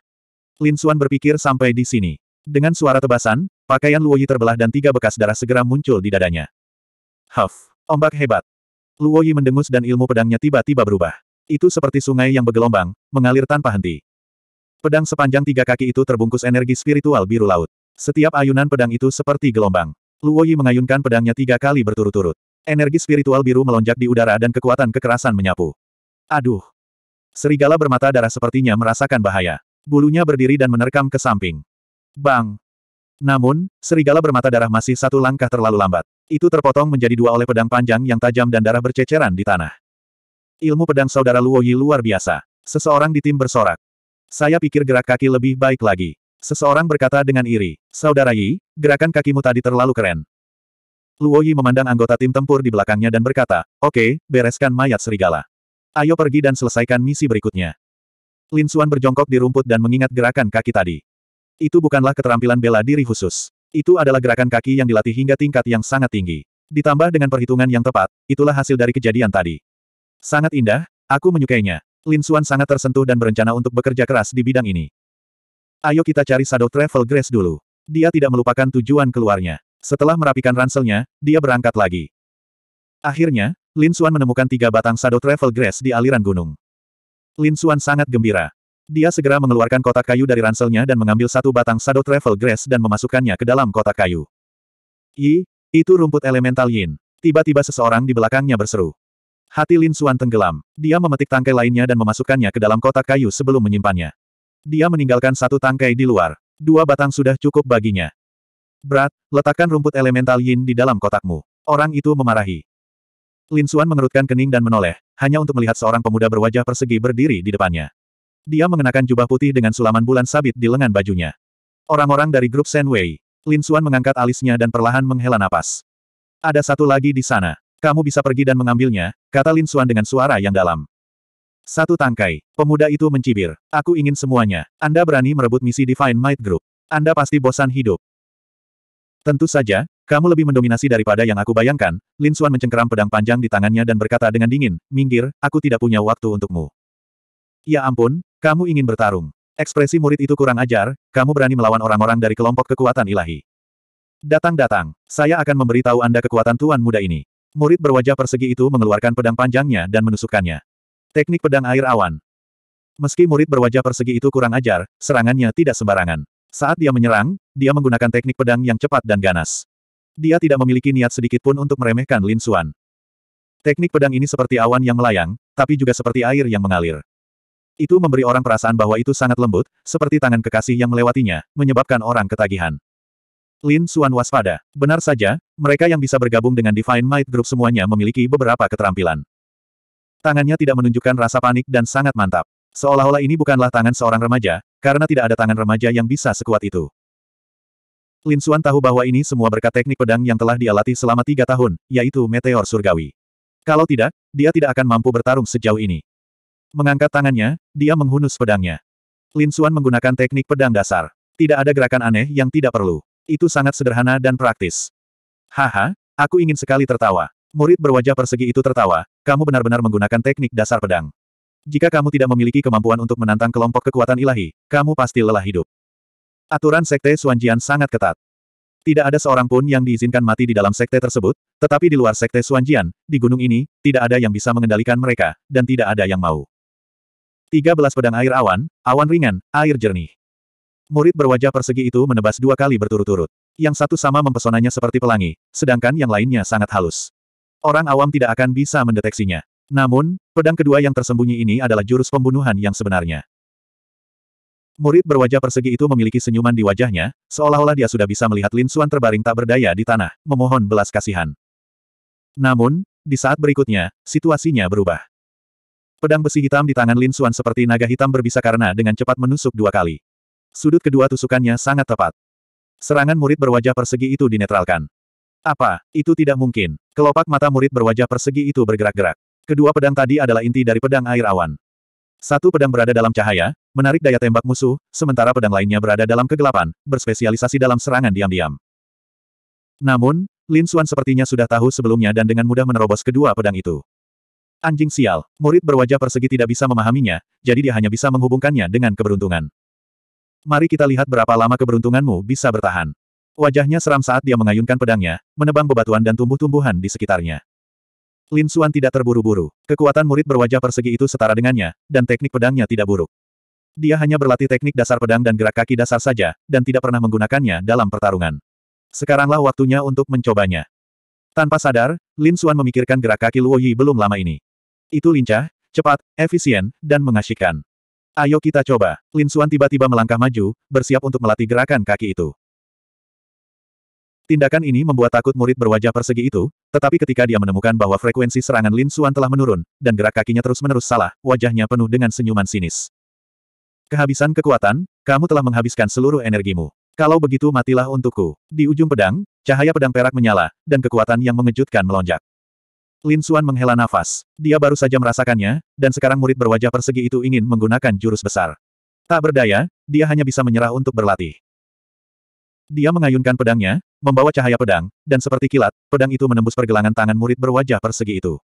Lin Xuan berpikir sampai di sini. Dengan suara tebasan, pakaian Luoyi terbelah dan tiga bekas darah segera muncul di dadanya. Huff! Ombak hebat! Luo Yi mendengus dan ilmu pedangnya tiba-tiba berubah. Itu seperti sungai yang bergelombang, mengalir tanpa henti. Pedang sepanjang tiga kaki itu terbungkus energi spiritual biru laut. Setiap ayunan pedang itu seperti gelombang. Luo Yi mengayunkan pedangnya tiga kali berturut-turut. Energi spiritual biru melonjak di udara dan kekuatan kekerasan menyapu. Aduh! Serigala bermata darah sepertinya merasakan bahaya. Bulunya berdiri dan menerkam ke samping. Bang! Namun, serigala bermata darah masih satu langkah terlalu lambat. Itu terpotong menjadi dua oleh pedang panjang yang tajam dan darah berceceran di tanah. Ilmu pedang saudara Luo Yi luar biasa. Seseorang di tim bersorak. Saya pikir gerak kaki lebih baik lagi. Seseorang berkata dengan iri, Saudara Yi, gerakan kakimu tadi terlalu keren. Luo Yi memandang anggota tim tempur di belakangnya dan berkata, Oke, bereskan mayat serigala. Ayo pergi dan selesaikan misi berikutnya. Lin Suan berjongkok di rumput dan mengingat gerakan kaki tadi. Itu bukanlah keterampilan bela diri khusus. Itu adalah gerakan kaki yang dilatih hingga tingkat yang sangat tinggi. Ditambah dengan perhitungan yang tepat, itulah hasil dari kejadian tadi. Sangat indah, aku menyukainya. Lin Xuan sangat tersentuh dan berencana untuk bekerja keras di bidang ini. Ayo kita cari Shadow Travel Grace dulu. Dia tidak melupakan tujuan keluarnya. Setelah merapikan ranselnya, dia berangkat lagi. Akhirnya, Lin Xuan menemukan tiga batang Shadow Travel Grace di aliran gunung. Lin Xuan sangat gembira. Dia segera mengeluarkan kotak kayu dari ranselnya dan mengambil satu batang Shadow Travel Grass dan memasukkannya ke dalam kotak kayu. I, itu rumput elemental Yin. Tiba-tiba seseorang di belakangnya berseru. Hati Lin Suan tenggelam. Dia memetik tangkai lainnya dan memasukkannya ke dalam kotak kayu sebelum menyimpannya. Dia meninggalkan satu tangkai di luar. Dua batang sudah cukup baginya. Berat, letakkan rumput elemental Yin di dalam kotakmu. Orang itu memarahi. Lin Suan mengerutkan kening dan menoleh, hanya untuk melihat seorang pemuda berwajah persegi berdiri di depannya. Dia mengenakan jubah putih dengan sulaman bulan sabit di lengan bajunya. Orang-orang dari grup Shen Wei. Lin Xuan mengangkat alisnya dan perlahan menghela napas. Ada satu lagi di sana. Kamu bisa pergi dan mengambilnya, kata Lin Xuan dengan suara yang dalam. Satu tangkai. Pemuda itu mencibir. Aku ingin semuanya. Anda berani merebut misi Divine Might Group. Anda pasti bosan hidup. Tentu saja, kamu lebih mendominasi daripada yang aku bayangkan. Lin Xuan mencengkeram pedang panjang di tangannya dan berkata dengan dingin, Minggir, aku tidak punya waktu untukmu. Ya ampun, kamu ingin bertarung. Ekspresi murid itu kurang ajar, kamu berani melawan orang-orang dari kelompok kekuatan ilahi. Datang-datang, saya akan memberitahu Anda kekuatan tuan muda ini. Murid berwajah persegi itu mengeluarkan pedang panjangnya dan menusukkannya. Teknik pedang air awan. Meski murid berwajah persegi itu kurang ajar, serangannya tidak sembarangan. Saat dia menyerang, dia menggunakan teknik pedang yang cepat dan ganas. Dia tidak memiliki niat sedikit pun untuk meremehkan Lin Suan. Teknik pedang ini seperti awan yang melayang, tapi juga seperti air yang mengalir. Itu memberi orang perasaan bahwa itu sangat lembut, seperti tangan kekasih yang melewatinya, menyebabkan orang ketagihan. Lin Suan waspada. Benar saja, mereka yang bisa bergabung dengan Divine Might Group semuanya memiliki beberapa keterampilan. Tangannya tidak menunjukkan rasa panik dan sangat mantap. Seolah-olah ini bukanlah tangan seorang remaja, karena tidak ada tangan remaja yang bisa sekuat itu. Lin Suan tahu bahwa ini semua berkat teknik pedang yang telah dia latih selama tiga tahun, yaitu meteor surgawi. Kalau tidak, dia tidak akan mampu bertarung sejauh ini. Mengangkat tangannya, dia menghunus pedangnya. Lin Xuan menggunakan teknik pedang dasar. Tidak ada gerakan aneh yang tidak perlu. Itu sangat sederhana dan praktis. Haha, aku ingin sekali tertawa. Murid berwajah persegi itu tertawa, kamu benar-benar menggunakan teknik dasar pedang. Jika kamu tidak memiliki kemampuan untuk menantang kelompok kekuatan ilahi, kamu pasti lelah hidup. Aturan Sekte Suanjian sangat ketat. Tidak ada seorang pun yang diizinkan mati di dalam sekte tersebut, tetapi di luar sekte Suanjian, di gunung ini, tidak ada yang bisa mengendalikan mereka, dan tidak ada yang mau. 13 pedang air awan, awan ringan, air jernih. Murid berwajah persegi itu menebas dua kali berturut-turut. Yang satu sama mempesonanya seperti pelangi, sedangkan yang lainnya sangat halus. Orang awam tidak akan bisa mendeteksinya. Namun, pedang kedua yang tersembunyi ini adalah jurus pembunuhan yang sebenarnya. Murid berwajah persegi itu memiliki senyuman di wajahnya, seolah-olah dia sudah bisa melihat Lin Suan terbaring tak berdaya di tanah, memohon belas kasihan. Namun, di saat berikutnya, situasinya berubah. Pedang besi hitam di tangan Lin Xuan seperti naga hitam berbisa karena dengan cepat menusuk dua kali. Sudut kedua tusukannya sangat tepat. Serangan murid berwajah persegi itu dinetralkan. Apa? Itu tidak mungkin. Kelopak mata murid berwajah persegi itu bergerak-gerak. Kedua pedang tadi adalah inti dari pedang air awan. Satu pedang berada dalam cahaya, menarik daya tembak musuh, sementara pedang lainnya berada dalam kegelapan, berspesialisasi dalam serangan diam-diam. Namun, Lin Xuan sepertinya sudah tahu sebelumnya dan dengan mudah menerobos kedua pedang itu. Anjing sial, murid berwajah persegi tidak bisa memahaminya, jadi dia hanya bisa menghubungkannya dengan keberuntungan. Mari kita lihat berapa lama keberuntunganmu bisa bertahan. Wajahnya seram saat dia mengayunkan pedangnya, menebang bebatuan dan tumbuh-tumbuhan di sekitarnya. Lin Suan tidak terburu-buru. Kekuatan murid berwajah persegi itu setara dengannya, dan teknik pedangnya tidak buruk. Dia hanya berlatih teknik dasar pedang dan gerak kaki dasar saja, dan tidak pernah menggunakannya dalam pertarungan. Sekaranglah waktunya untuk mencobanya. Tanpa sadar, Lin Suan memikirkan gerak kaki Luo Yi belum lama ini. Itu lincah, cepat, efisien, dan mengasyikkan. Ayo kita coba. Lin Xuan tiba-tiba melangkah maju, bersiap untuk melatih gerakan kaki itu. Tindakan ini membuat takut murid berwajah persegi itu, tetapi ketika dia menemukan bahwa frekuensi serangan Lin Xuan telah menurun, dan gerak kakinya terus-menerus salah, wajahnya penuh dengan senyuman sinis. Kehabisan kekuatan, kamu telah menghabiskan seluruh energimu. Kalau begitu matilah untukku. Di ujung pedang, cahaya pedang perak menyala, dan kekuatan yang mengejutkan melonjak. Lin Xuan menghela nafas. Dia baru saja merasakannya, dan sekarang murid berwajah persegi itu ingin menggunakan jurus besar. Tak berdaya, dia hanya bisa menyerah untuk berlatih. Dia mengayunkan pedangnya, membawa cahaya pedang, dan seperti kilat, pedang itu menembus pergelangan tangan murid berwajah persegi itu.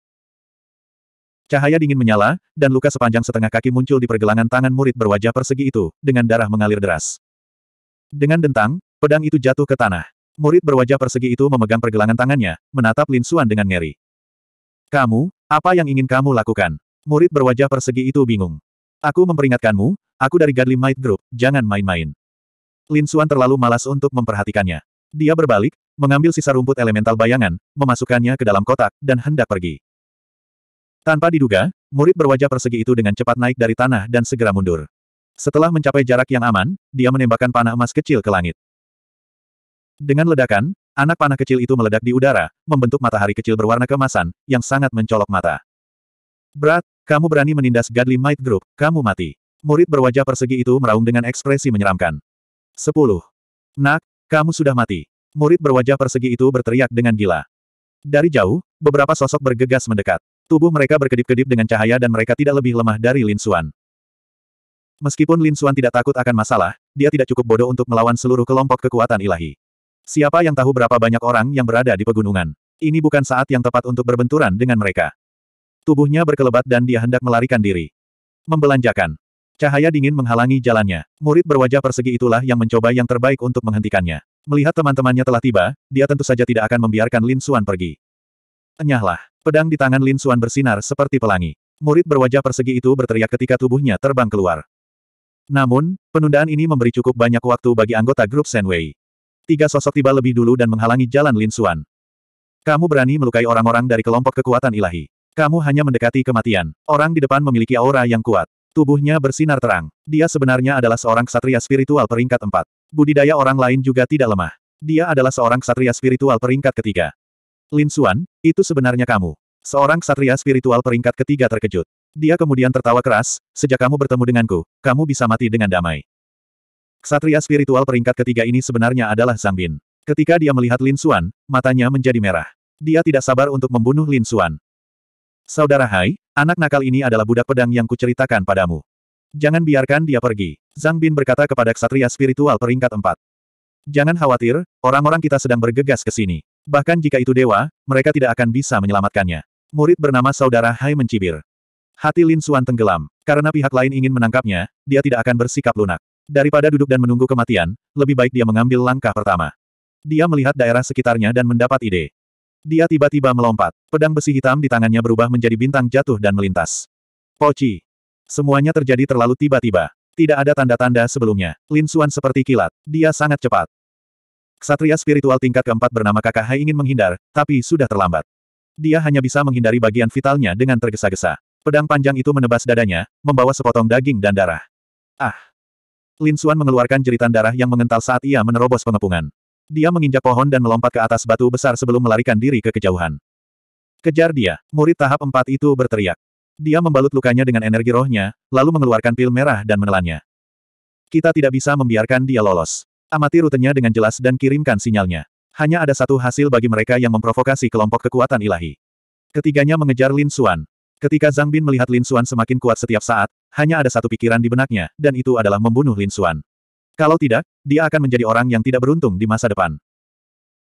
Cahaya dingin menyala, dan luka sepanjang setengah kaki muncul di pergelangan tangan murid berwajah persegi itu, dengan darah mengalir deras. Dengan dentang, pedang itu jatuh ke tanah. Murid berwajah persegi itu memegang pergelangan tangannya, menatap Lin Xuan dengan ngeri. Kamu, apa yang ingin kamu lakukan? Murid berwajah persegi itu bingung. Aku memperingatkanmu, aku dari Godly Might Group, jangan main-main. Lin Xuan terlalu malas untuk memperhatikannya. Dia berbalik, mengambil sisa rumput elemental bayangan, memasukkannya ke dalam kotak, dan hendak pergi. Tanpa diduga, murid berwajah persegi itu dengan cepat naik dari tanah dan segera mundur. Setelah mencapai jarak yang aman, dia menembakkan panah emas kecil ke langit. Dengan ledakan, Anak panah kecil itu meledak di udara, membentuk matahari kecil berwarna kemasan, yang sangat mencolok mata. Berat, kamu berani menindas Godly Might Group, kamu mati. Murid berwajah persegi itu meraung dengan ekspresi menyeramkan. Sepuluh. Nak, kamu sudah mati. Murid berwajah persegi itu berteriak dengan gila. Dari jauh, beberapa sosok bergegas mendekat. Tubuh mereka berkedip-kedip dengan cahaya dan mereka tidak lebih lemah dari Lin Xuan. Meskipun Lin Xuan tidak takut akan masalah, dia tidak cukup bodoh untuk melawan seluruh kelompok kekuatan ilahi. Siapa yang tahu berapa banyak orang yang berada di pegunungan? Ini bukan saat yang tepat untuk berbenturan dengan mereka. Tubuhnya berkelebat dan dia hendak melarikan diri. Membelanjakan. Cahaya dingin menghalangi jalannya. Murid berwajah persegi itulah yang mencoba yang terbaik untuk menghentikannya. Melihat teman-temannya telah tiba, dia tentu saja tidak akan membiarkan Lin Xuan pergi. Enyahlah. Pedang di tangan Lin Xuan bersinar seperti pelangi. Murid berwajah persegi itu berteriak ketika tubuhnya terbang keluar. Namun, penundaan ini memberi cukup banyak waktu bagi anggota grup Senwei. Tiga sosok tiba lebih dulu dan menghalangi jalan Lin Suan. Kamu berani melukai orang-orang dari kelompok kekuatan ilahi. Kamu hanya mendekati kematian. Orang di depan memiliki aura yang kuat. Tubuhnya bersinar terang. Dia sebenarnya adalah seorang ksatria spiritual peringkat empat. Budidaya orang lain juga tidak lemah. Dia adalah seorang ksatria spiritual peringkat ketiga. Lin Suan, itu sebenarnya kamu. Seorang ksatria spiritual peringkat ketiga terkejut. Dia kemudian tertawa keras, sejak kamu bertemu denganku, kamu bisa mati dengan damai. Ksatria spiritual peringkat ketiga ini sebenarnya adalah Zhang Bin. Ketika dia melihat Lin Xuan, matanya menjadi merah. Dia tidak sabar untuk membunuh Lin Xuan. Saudara Hai, anak nakal ini adalah budak pedang yang kuceritakan padamu. Jangan biarkan dia pergi. Zhang Bin berkata kepada ksatria spiritual peringkat empat. Jangan khawatir, orang-orang kita sedang bergegas ke sini. Bahkan jika itu dewa, mereka tidak akan bisa menyelamatkannya. Murid bernama Saudara Hai mencibir. Hati Lin Xuan tenggelam. Karena pihak lain ingin menangkapnya, dia tidak akan bersikap lunak. Daripada duduk dan menunggu kematian, lebih baik dia mengambil langkah pertama. Dia melihat daerah sekitarnya dan mendapat ide. Dia tiba-tiba melompat. Pedang besi hitam di tangannya berubah menjadi bintang jatuh dan melintas. Poci. Semuanya terjadi terlalu tiba-tiba. Tidak ada tanda-tanda sebelumnya. Lin Suan seperti kilat. Dia sangat cepat. Ksatria spiritual tingkat keempat bernama Kakak Hai ingin menghindar, tapi sudah terlambat. Dia hanya bisa menghindari bagian vitalnya dengan tergesa-gesa. Pedang panjang itu menebas dadanya, membawa sepotong daging dan darah. Ah! Lin Xuan mengeluarkan jeritan darah yang mengental saat ia menerobos pengepungan. Dia menginjak pohon dan melompat ke atas batu besar sebelum melarikan diri ke kejauhan. Kejar dia, murid tahap empat itu berteriak. Dia membalut lukanya dengan energi rohnya, lalu mengeluarkan pil merah dan menelannya. Kita tidak bisa membiarkan dia lolos. Amati rutenya dengan jelas dan kirimkan sinyalnya. Hanya ada satu hasil bagi mereka yang memprovokasi kelompok kekuatan ilahi. Ketiganya mengejar Lin Xuan. Ketika Zhang Bin melihat Lin Xuan semakin kuat setiap saat, hanya ada satu pikiran di benaknya, dan itu adalah membunuh Lin Xuan. Kalau tidak, dia akan menjadi orang yang tidak beruntung di masa depan.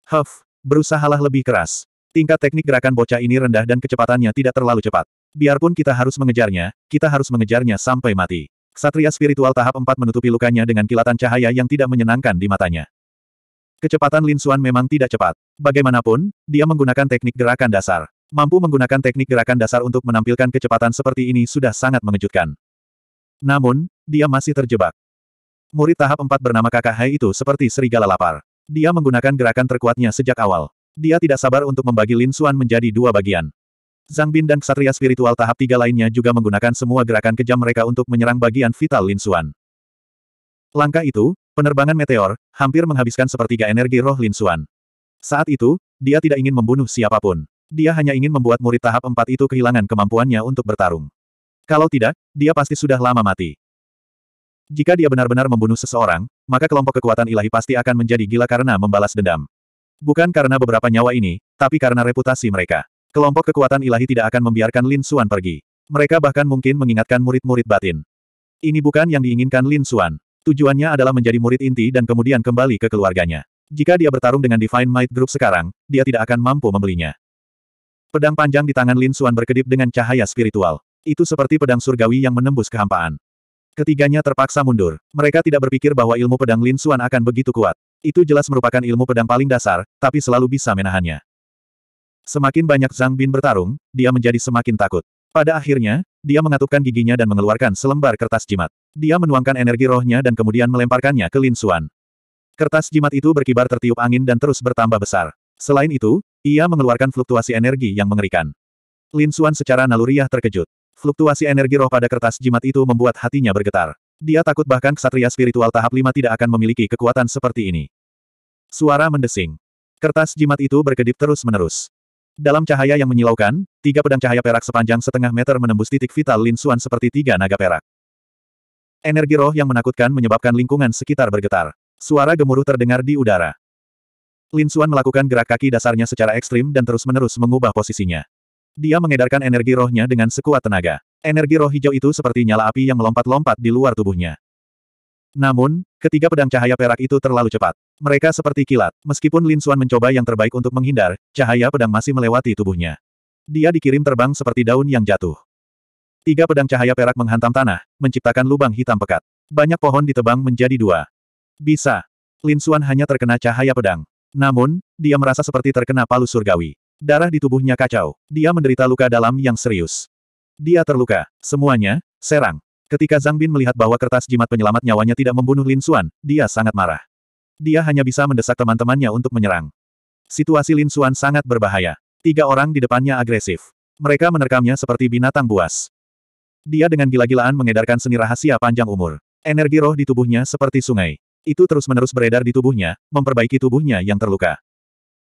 Huff, berusahalah lebih keras. Tingkat teknik gerakan bocah ini rendah dan kecepatannya tidak terlalu cepat. Biarpun kita harus mengejarnya, kita harus mengejarnya sampai mati. Satria spiritual tahap 4 menutupi lukanya dengan kilatan cahaya yang tidak menyenangkan di matanya. Kecepatan Lin Xuan memang tidak cepat. Bagaimanapun, dia menggunakan teknik gerakan dasar. Mampu menggunakan teknik gerakan dasar untuk menampilkan kecepatan seperti ini sudah sangat mengejutkan. Namun, dia masih terjebak. Murid tahap 4 bernama kakak Hai itu seperti serigala lapar. Dia menggunakan gerakan terkuatnya sejak awal. Dia tidak sabar untuk membagi Lin Suan menjadi dua bagian. Zhang Bin dan ksatria spiritual tahap 3 lainnya juga menggunakan semua gerakan kejam mereka untuk menyerang bagian vital Lin Suan. Langkah itu, penerbangan meteor, hampir menghabiskan sepertiga energi roh Lin Suan. Saat itu, dia tidak ingin membunuh siapapun. Dia hanya ingin membuat murid tahap 4 itu kehilangan kemampuannya untuk bertarung. Kalau tidak, dia pasti sudah lama mati. Jika dia benar-benar membunuh seseorang, maka kelompok kekuatan ilahi pasti akan menjadi gila karena membalas dendam. Bukan karena beberapa nyawa ini, tapi karena reputasi mereka. Kelompok kekuatan ilahi tidak akan membiarkan Lin Suan pergi. Mereka bahkan mungkin mengingatkan murid-murid batin. Ini bukan yang diinginkan Lin Suan. Tujuannya adalah menjadi murid inti dan kemudian kembali ke keluarganya. Jika dia bertarung dengan Divine Might Group sekarang, dia tidak akan mampu membelinya. Pedang panjang di tangan Lin Suan berkedip dengan cahaya spiritual. Itu seperti pedang surgawi yang menembus kehampaan. Ketiganya terpaksa mundur. Mereka tidak berpikir bahwa ilmu pedang Lin Xuan akan begitu kuat. Itu jelas merupakan ilmu pedang paling dasar, tapi selalu bisa menahannya. Semakin banyak Zhang Bin bertarung, dia menjadi semakin takut. Pada akhirnya, dia mengatupkan giginya dan mengeluarkan selembar kertas jimat. Dia menuangkan energi rohnya dan kemudian melemparkannya ke Lin Xuan. Kertas jimat itu berkibar tertiup angin dan terus bertambah besar. Selain itu, ia mengeluarkan fluktuasi energi yang mengerikan. Lin Xuan secara naluriah terkejut. Fluktuasi energi roh pada kertas jimat itu membuat hatinya bergetar. Dia takut bahkan ksatria spiritual tahap 5 tidak akan memiliki kekuatan seperti ini. Suara mendesing. Kertas jimat itu berkedip terus-menerus. Dalam cahaya yang menyilaukan, tiga pedang cahaya perak sepanjang setengah meter menembus titik vital Lin Xuan seperti tiga naga perak. Energi roh yang menakutkan menyebabkan lingkungan sekitar bergetar. Suara gemuruh terdengar di udara. Lin Xuan melakukan gerak kaki dasarnya secara ekstrim dan terus-menerus mengubah posisinya. Dia mengedarkan energi rohnya dengan sekuat tenaga. Energi roh hijau itu seperti nyala api yang melompat-lompat di luar tubuhnya. Namun, ketiga pedang cahaya perak itu terlalu cepat. Mereka seperti kilat. Meskipun Lin Xuan mencoba yang terbaik untuk menghindar, cahaya pedang masih melewati tubuhnya. Dia dikirim terbang seperti daun yang jatuh. Tiga pedang cahaya perak menghantam tanah, menciptakan lubang hitam pekat. Banyak pohon ditebang menjadi dua. Bisa. Lin Xuan hanya terkena cahaya pedang. Namun, dia merasa seperti terkena palu surgawi. Darah di tubuhnya kacau. Dia menderita luka dalam yang serius. Dia terluka. Semuanya, serang. Ketika Zhang Bin melihat bahwa kertas jimat penyelamat nyawanya tidak membunuh Lin Xuan, dia sangat marah. Dia hanya bisa mendesak teman-temannya untuk menyerang. Situasi Lin Xuan sangat berbahaya. Tiga orang di depannya agresif. Mereka menerkamnya seperti binatang buas. Dia dengan gila-gilaan mengedarkan seni rahasia panjang umur. Energi roh di tubuhnya seperti sungai. Itu terus-menerus beredar di tubuhnya, memperbaiki tubuhnya yang terluka.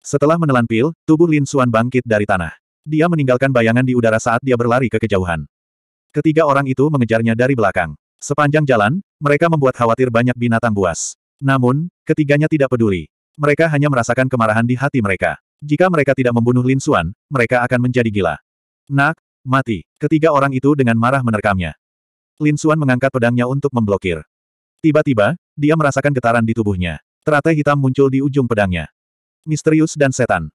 Setelah menelan pil, tubuh Lin Xuan bangkit dari tanah. Dia meninggalkan bayangan di udara saat dia berlari ke kejauhan. Ketiga orang itu mengejarnya dari belakang. Sepanjang jalan, mereka membuat khawatir banyak binatang buas. Namun, ketiganya tidak peduli. Mereka hanya merasakan kemarahan di hati mereka. Jika mereka tidak membunuh Lin Xuan, mereka akan menjadi gila. Nak, mati. Ketiga orang itu dengan marah menerkamnya. Lin Xuan mengangkat pedangnya untuk memblokir. Tiba-tiba, dia merasakan getaran di tubuhnya. Teratai hitam muncul di ujung pedangnya misterius dan setan.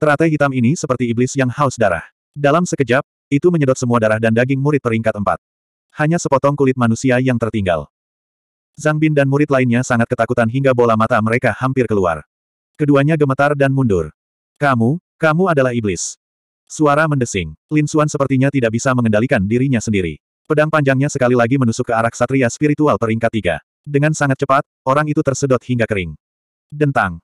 Teratai hitam ini seperti iblis yang haus darah. Dalam sekejap, itu menyedot semua darah dan daging murid peringkat empat. Hanya sepotong kulit manusia yang tertinggal. Zhang Bin dan murid lainnya sangat ketakutan hingga bola mata mereka hampir keluar. Keduanya gemetar dan mundur. Kamu, kamu adalah iblis. Suara mendesing. Lin Xuan sepertinya tidak bisa mengendalikan dirinya sendiri. Pedang panjangnya sekali lagi menusuk ke arah ksatria spiritual peringkat tiga. Dengan sangat cepat, orang itu tersedot hingga kering. Dentang.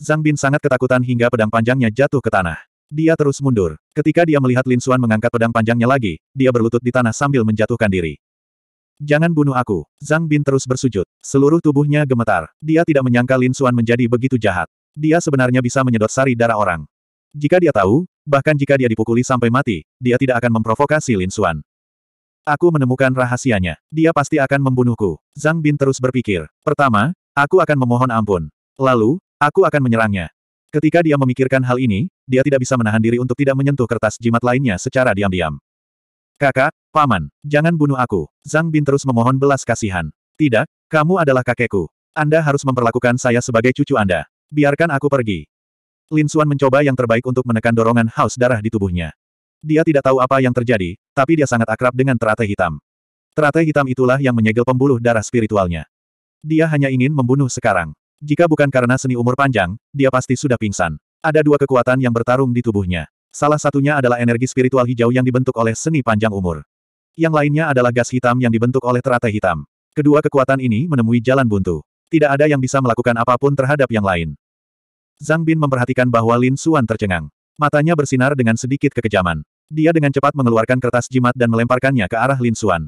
Zhang Bin sangat ketakutan hingga pedang panjangnya jatuh ke tanah. Dia terus mundur. Ketika dia melihat Lin Xuan mengangkat pedang panjangnya lagi, dia berlutut di tanah sambil menjatuhkan diri. Jangan bunuh aku. Zhang Bin terus bersujud. Seluruh tubuhnya gemetar. Dia tidak menyangka Lin Xuan menjadi begitu jahat. Dia sebenarnya bisa menyedot sari darah orang. Jika dia tahu, bahkan jika dia dipukuli sampai mati, dia tidak akan memprovokasi Lin Xuan. Aku menemukan rahasianya. Dia pasti akan membunuhku. Zhang Bin terus berpikir. Pertama, aku akan memohon ampun. Lalu, Aku akan menyerangnya. Ketika dia memikirkan hal ini, dia tidak bisa menahan diri untuk tidak menyentuh kertas jimat lainnya secara diam-diam. Kakak, paman, jangan bunuh aku. Zhang Bin terus memohon belas kasihan. Tidak, kamu adalah kakekku. Anda harus memperlakukan saya sebagai cucu Anda. Biarkan aku pergi. Lin Xuan mencoba yang terbaik untuk menekan dorongan haus darah di tubuhnya. Dia tidak tahu apa yang terjadi, tapi dia sangat akrab dengan teratai hitam. Teratai hitam itulah yang menyegel pembuluh darah spiritualnya. Dia hanya ingin membunuh sekarang. Jika bukan karena seni umur panjang, dia pasti sudah pingsan. Ada dua kekuatan yang bertarung di tubuhnya. Salah satunya adalah energi spiritual hijau yang dibentuk oleh seni panjang umur. Yang lainnya adalah gas hitam yang dibentuk oleh teratai hitam. Kedua kekuatan ini menemui jalan buntu. Tidak ada yang bisa melakukan apapun terhadap yang lain. Zhang Bin memperhatikan bahwa Lin Suan tercengang. Matanya bersinar dengan sedikit kekejaman. Dia dengan cepat mengeluarkan kertas jimat dan melemparkannya ke arah Lin Suan.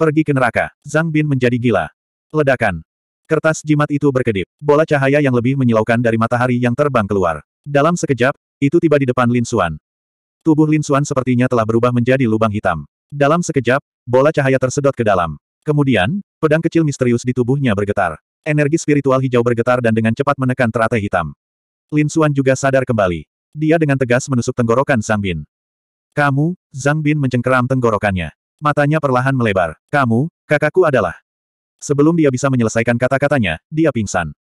Pergi ke neraka. Zhang Bin menjadi gila. Ledakan. Kertas jimat itu berkedip. Bola cahaya yang lebih menyilaukan dari matahari yang terbang keluar. Dalam sekejap, itu tiba di depan Lin Xuan. Tubuh Lin Xuan sepertinya telah berubah menjadi lubang hitam. Dalam sekejap, bola cahaya tersedot ke dalam. Kemudian, pedang kecil misterius di tubuhnya bergetar. Energi spiritual hijau bergetar dan dengan cepat menekan teratai hitam. Lin Xuan juga sadar kembali. Dia dengan tegas menusuk tenggorokan Zhang Bin. Kamu, Zhang Bin mencengkeram tenggorokannya. Matanya perlahan melebar. Kamu, kakakku adalah. Sebelum dia bisa menyelesaikan kata-katanya, dia pingsan.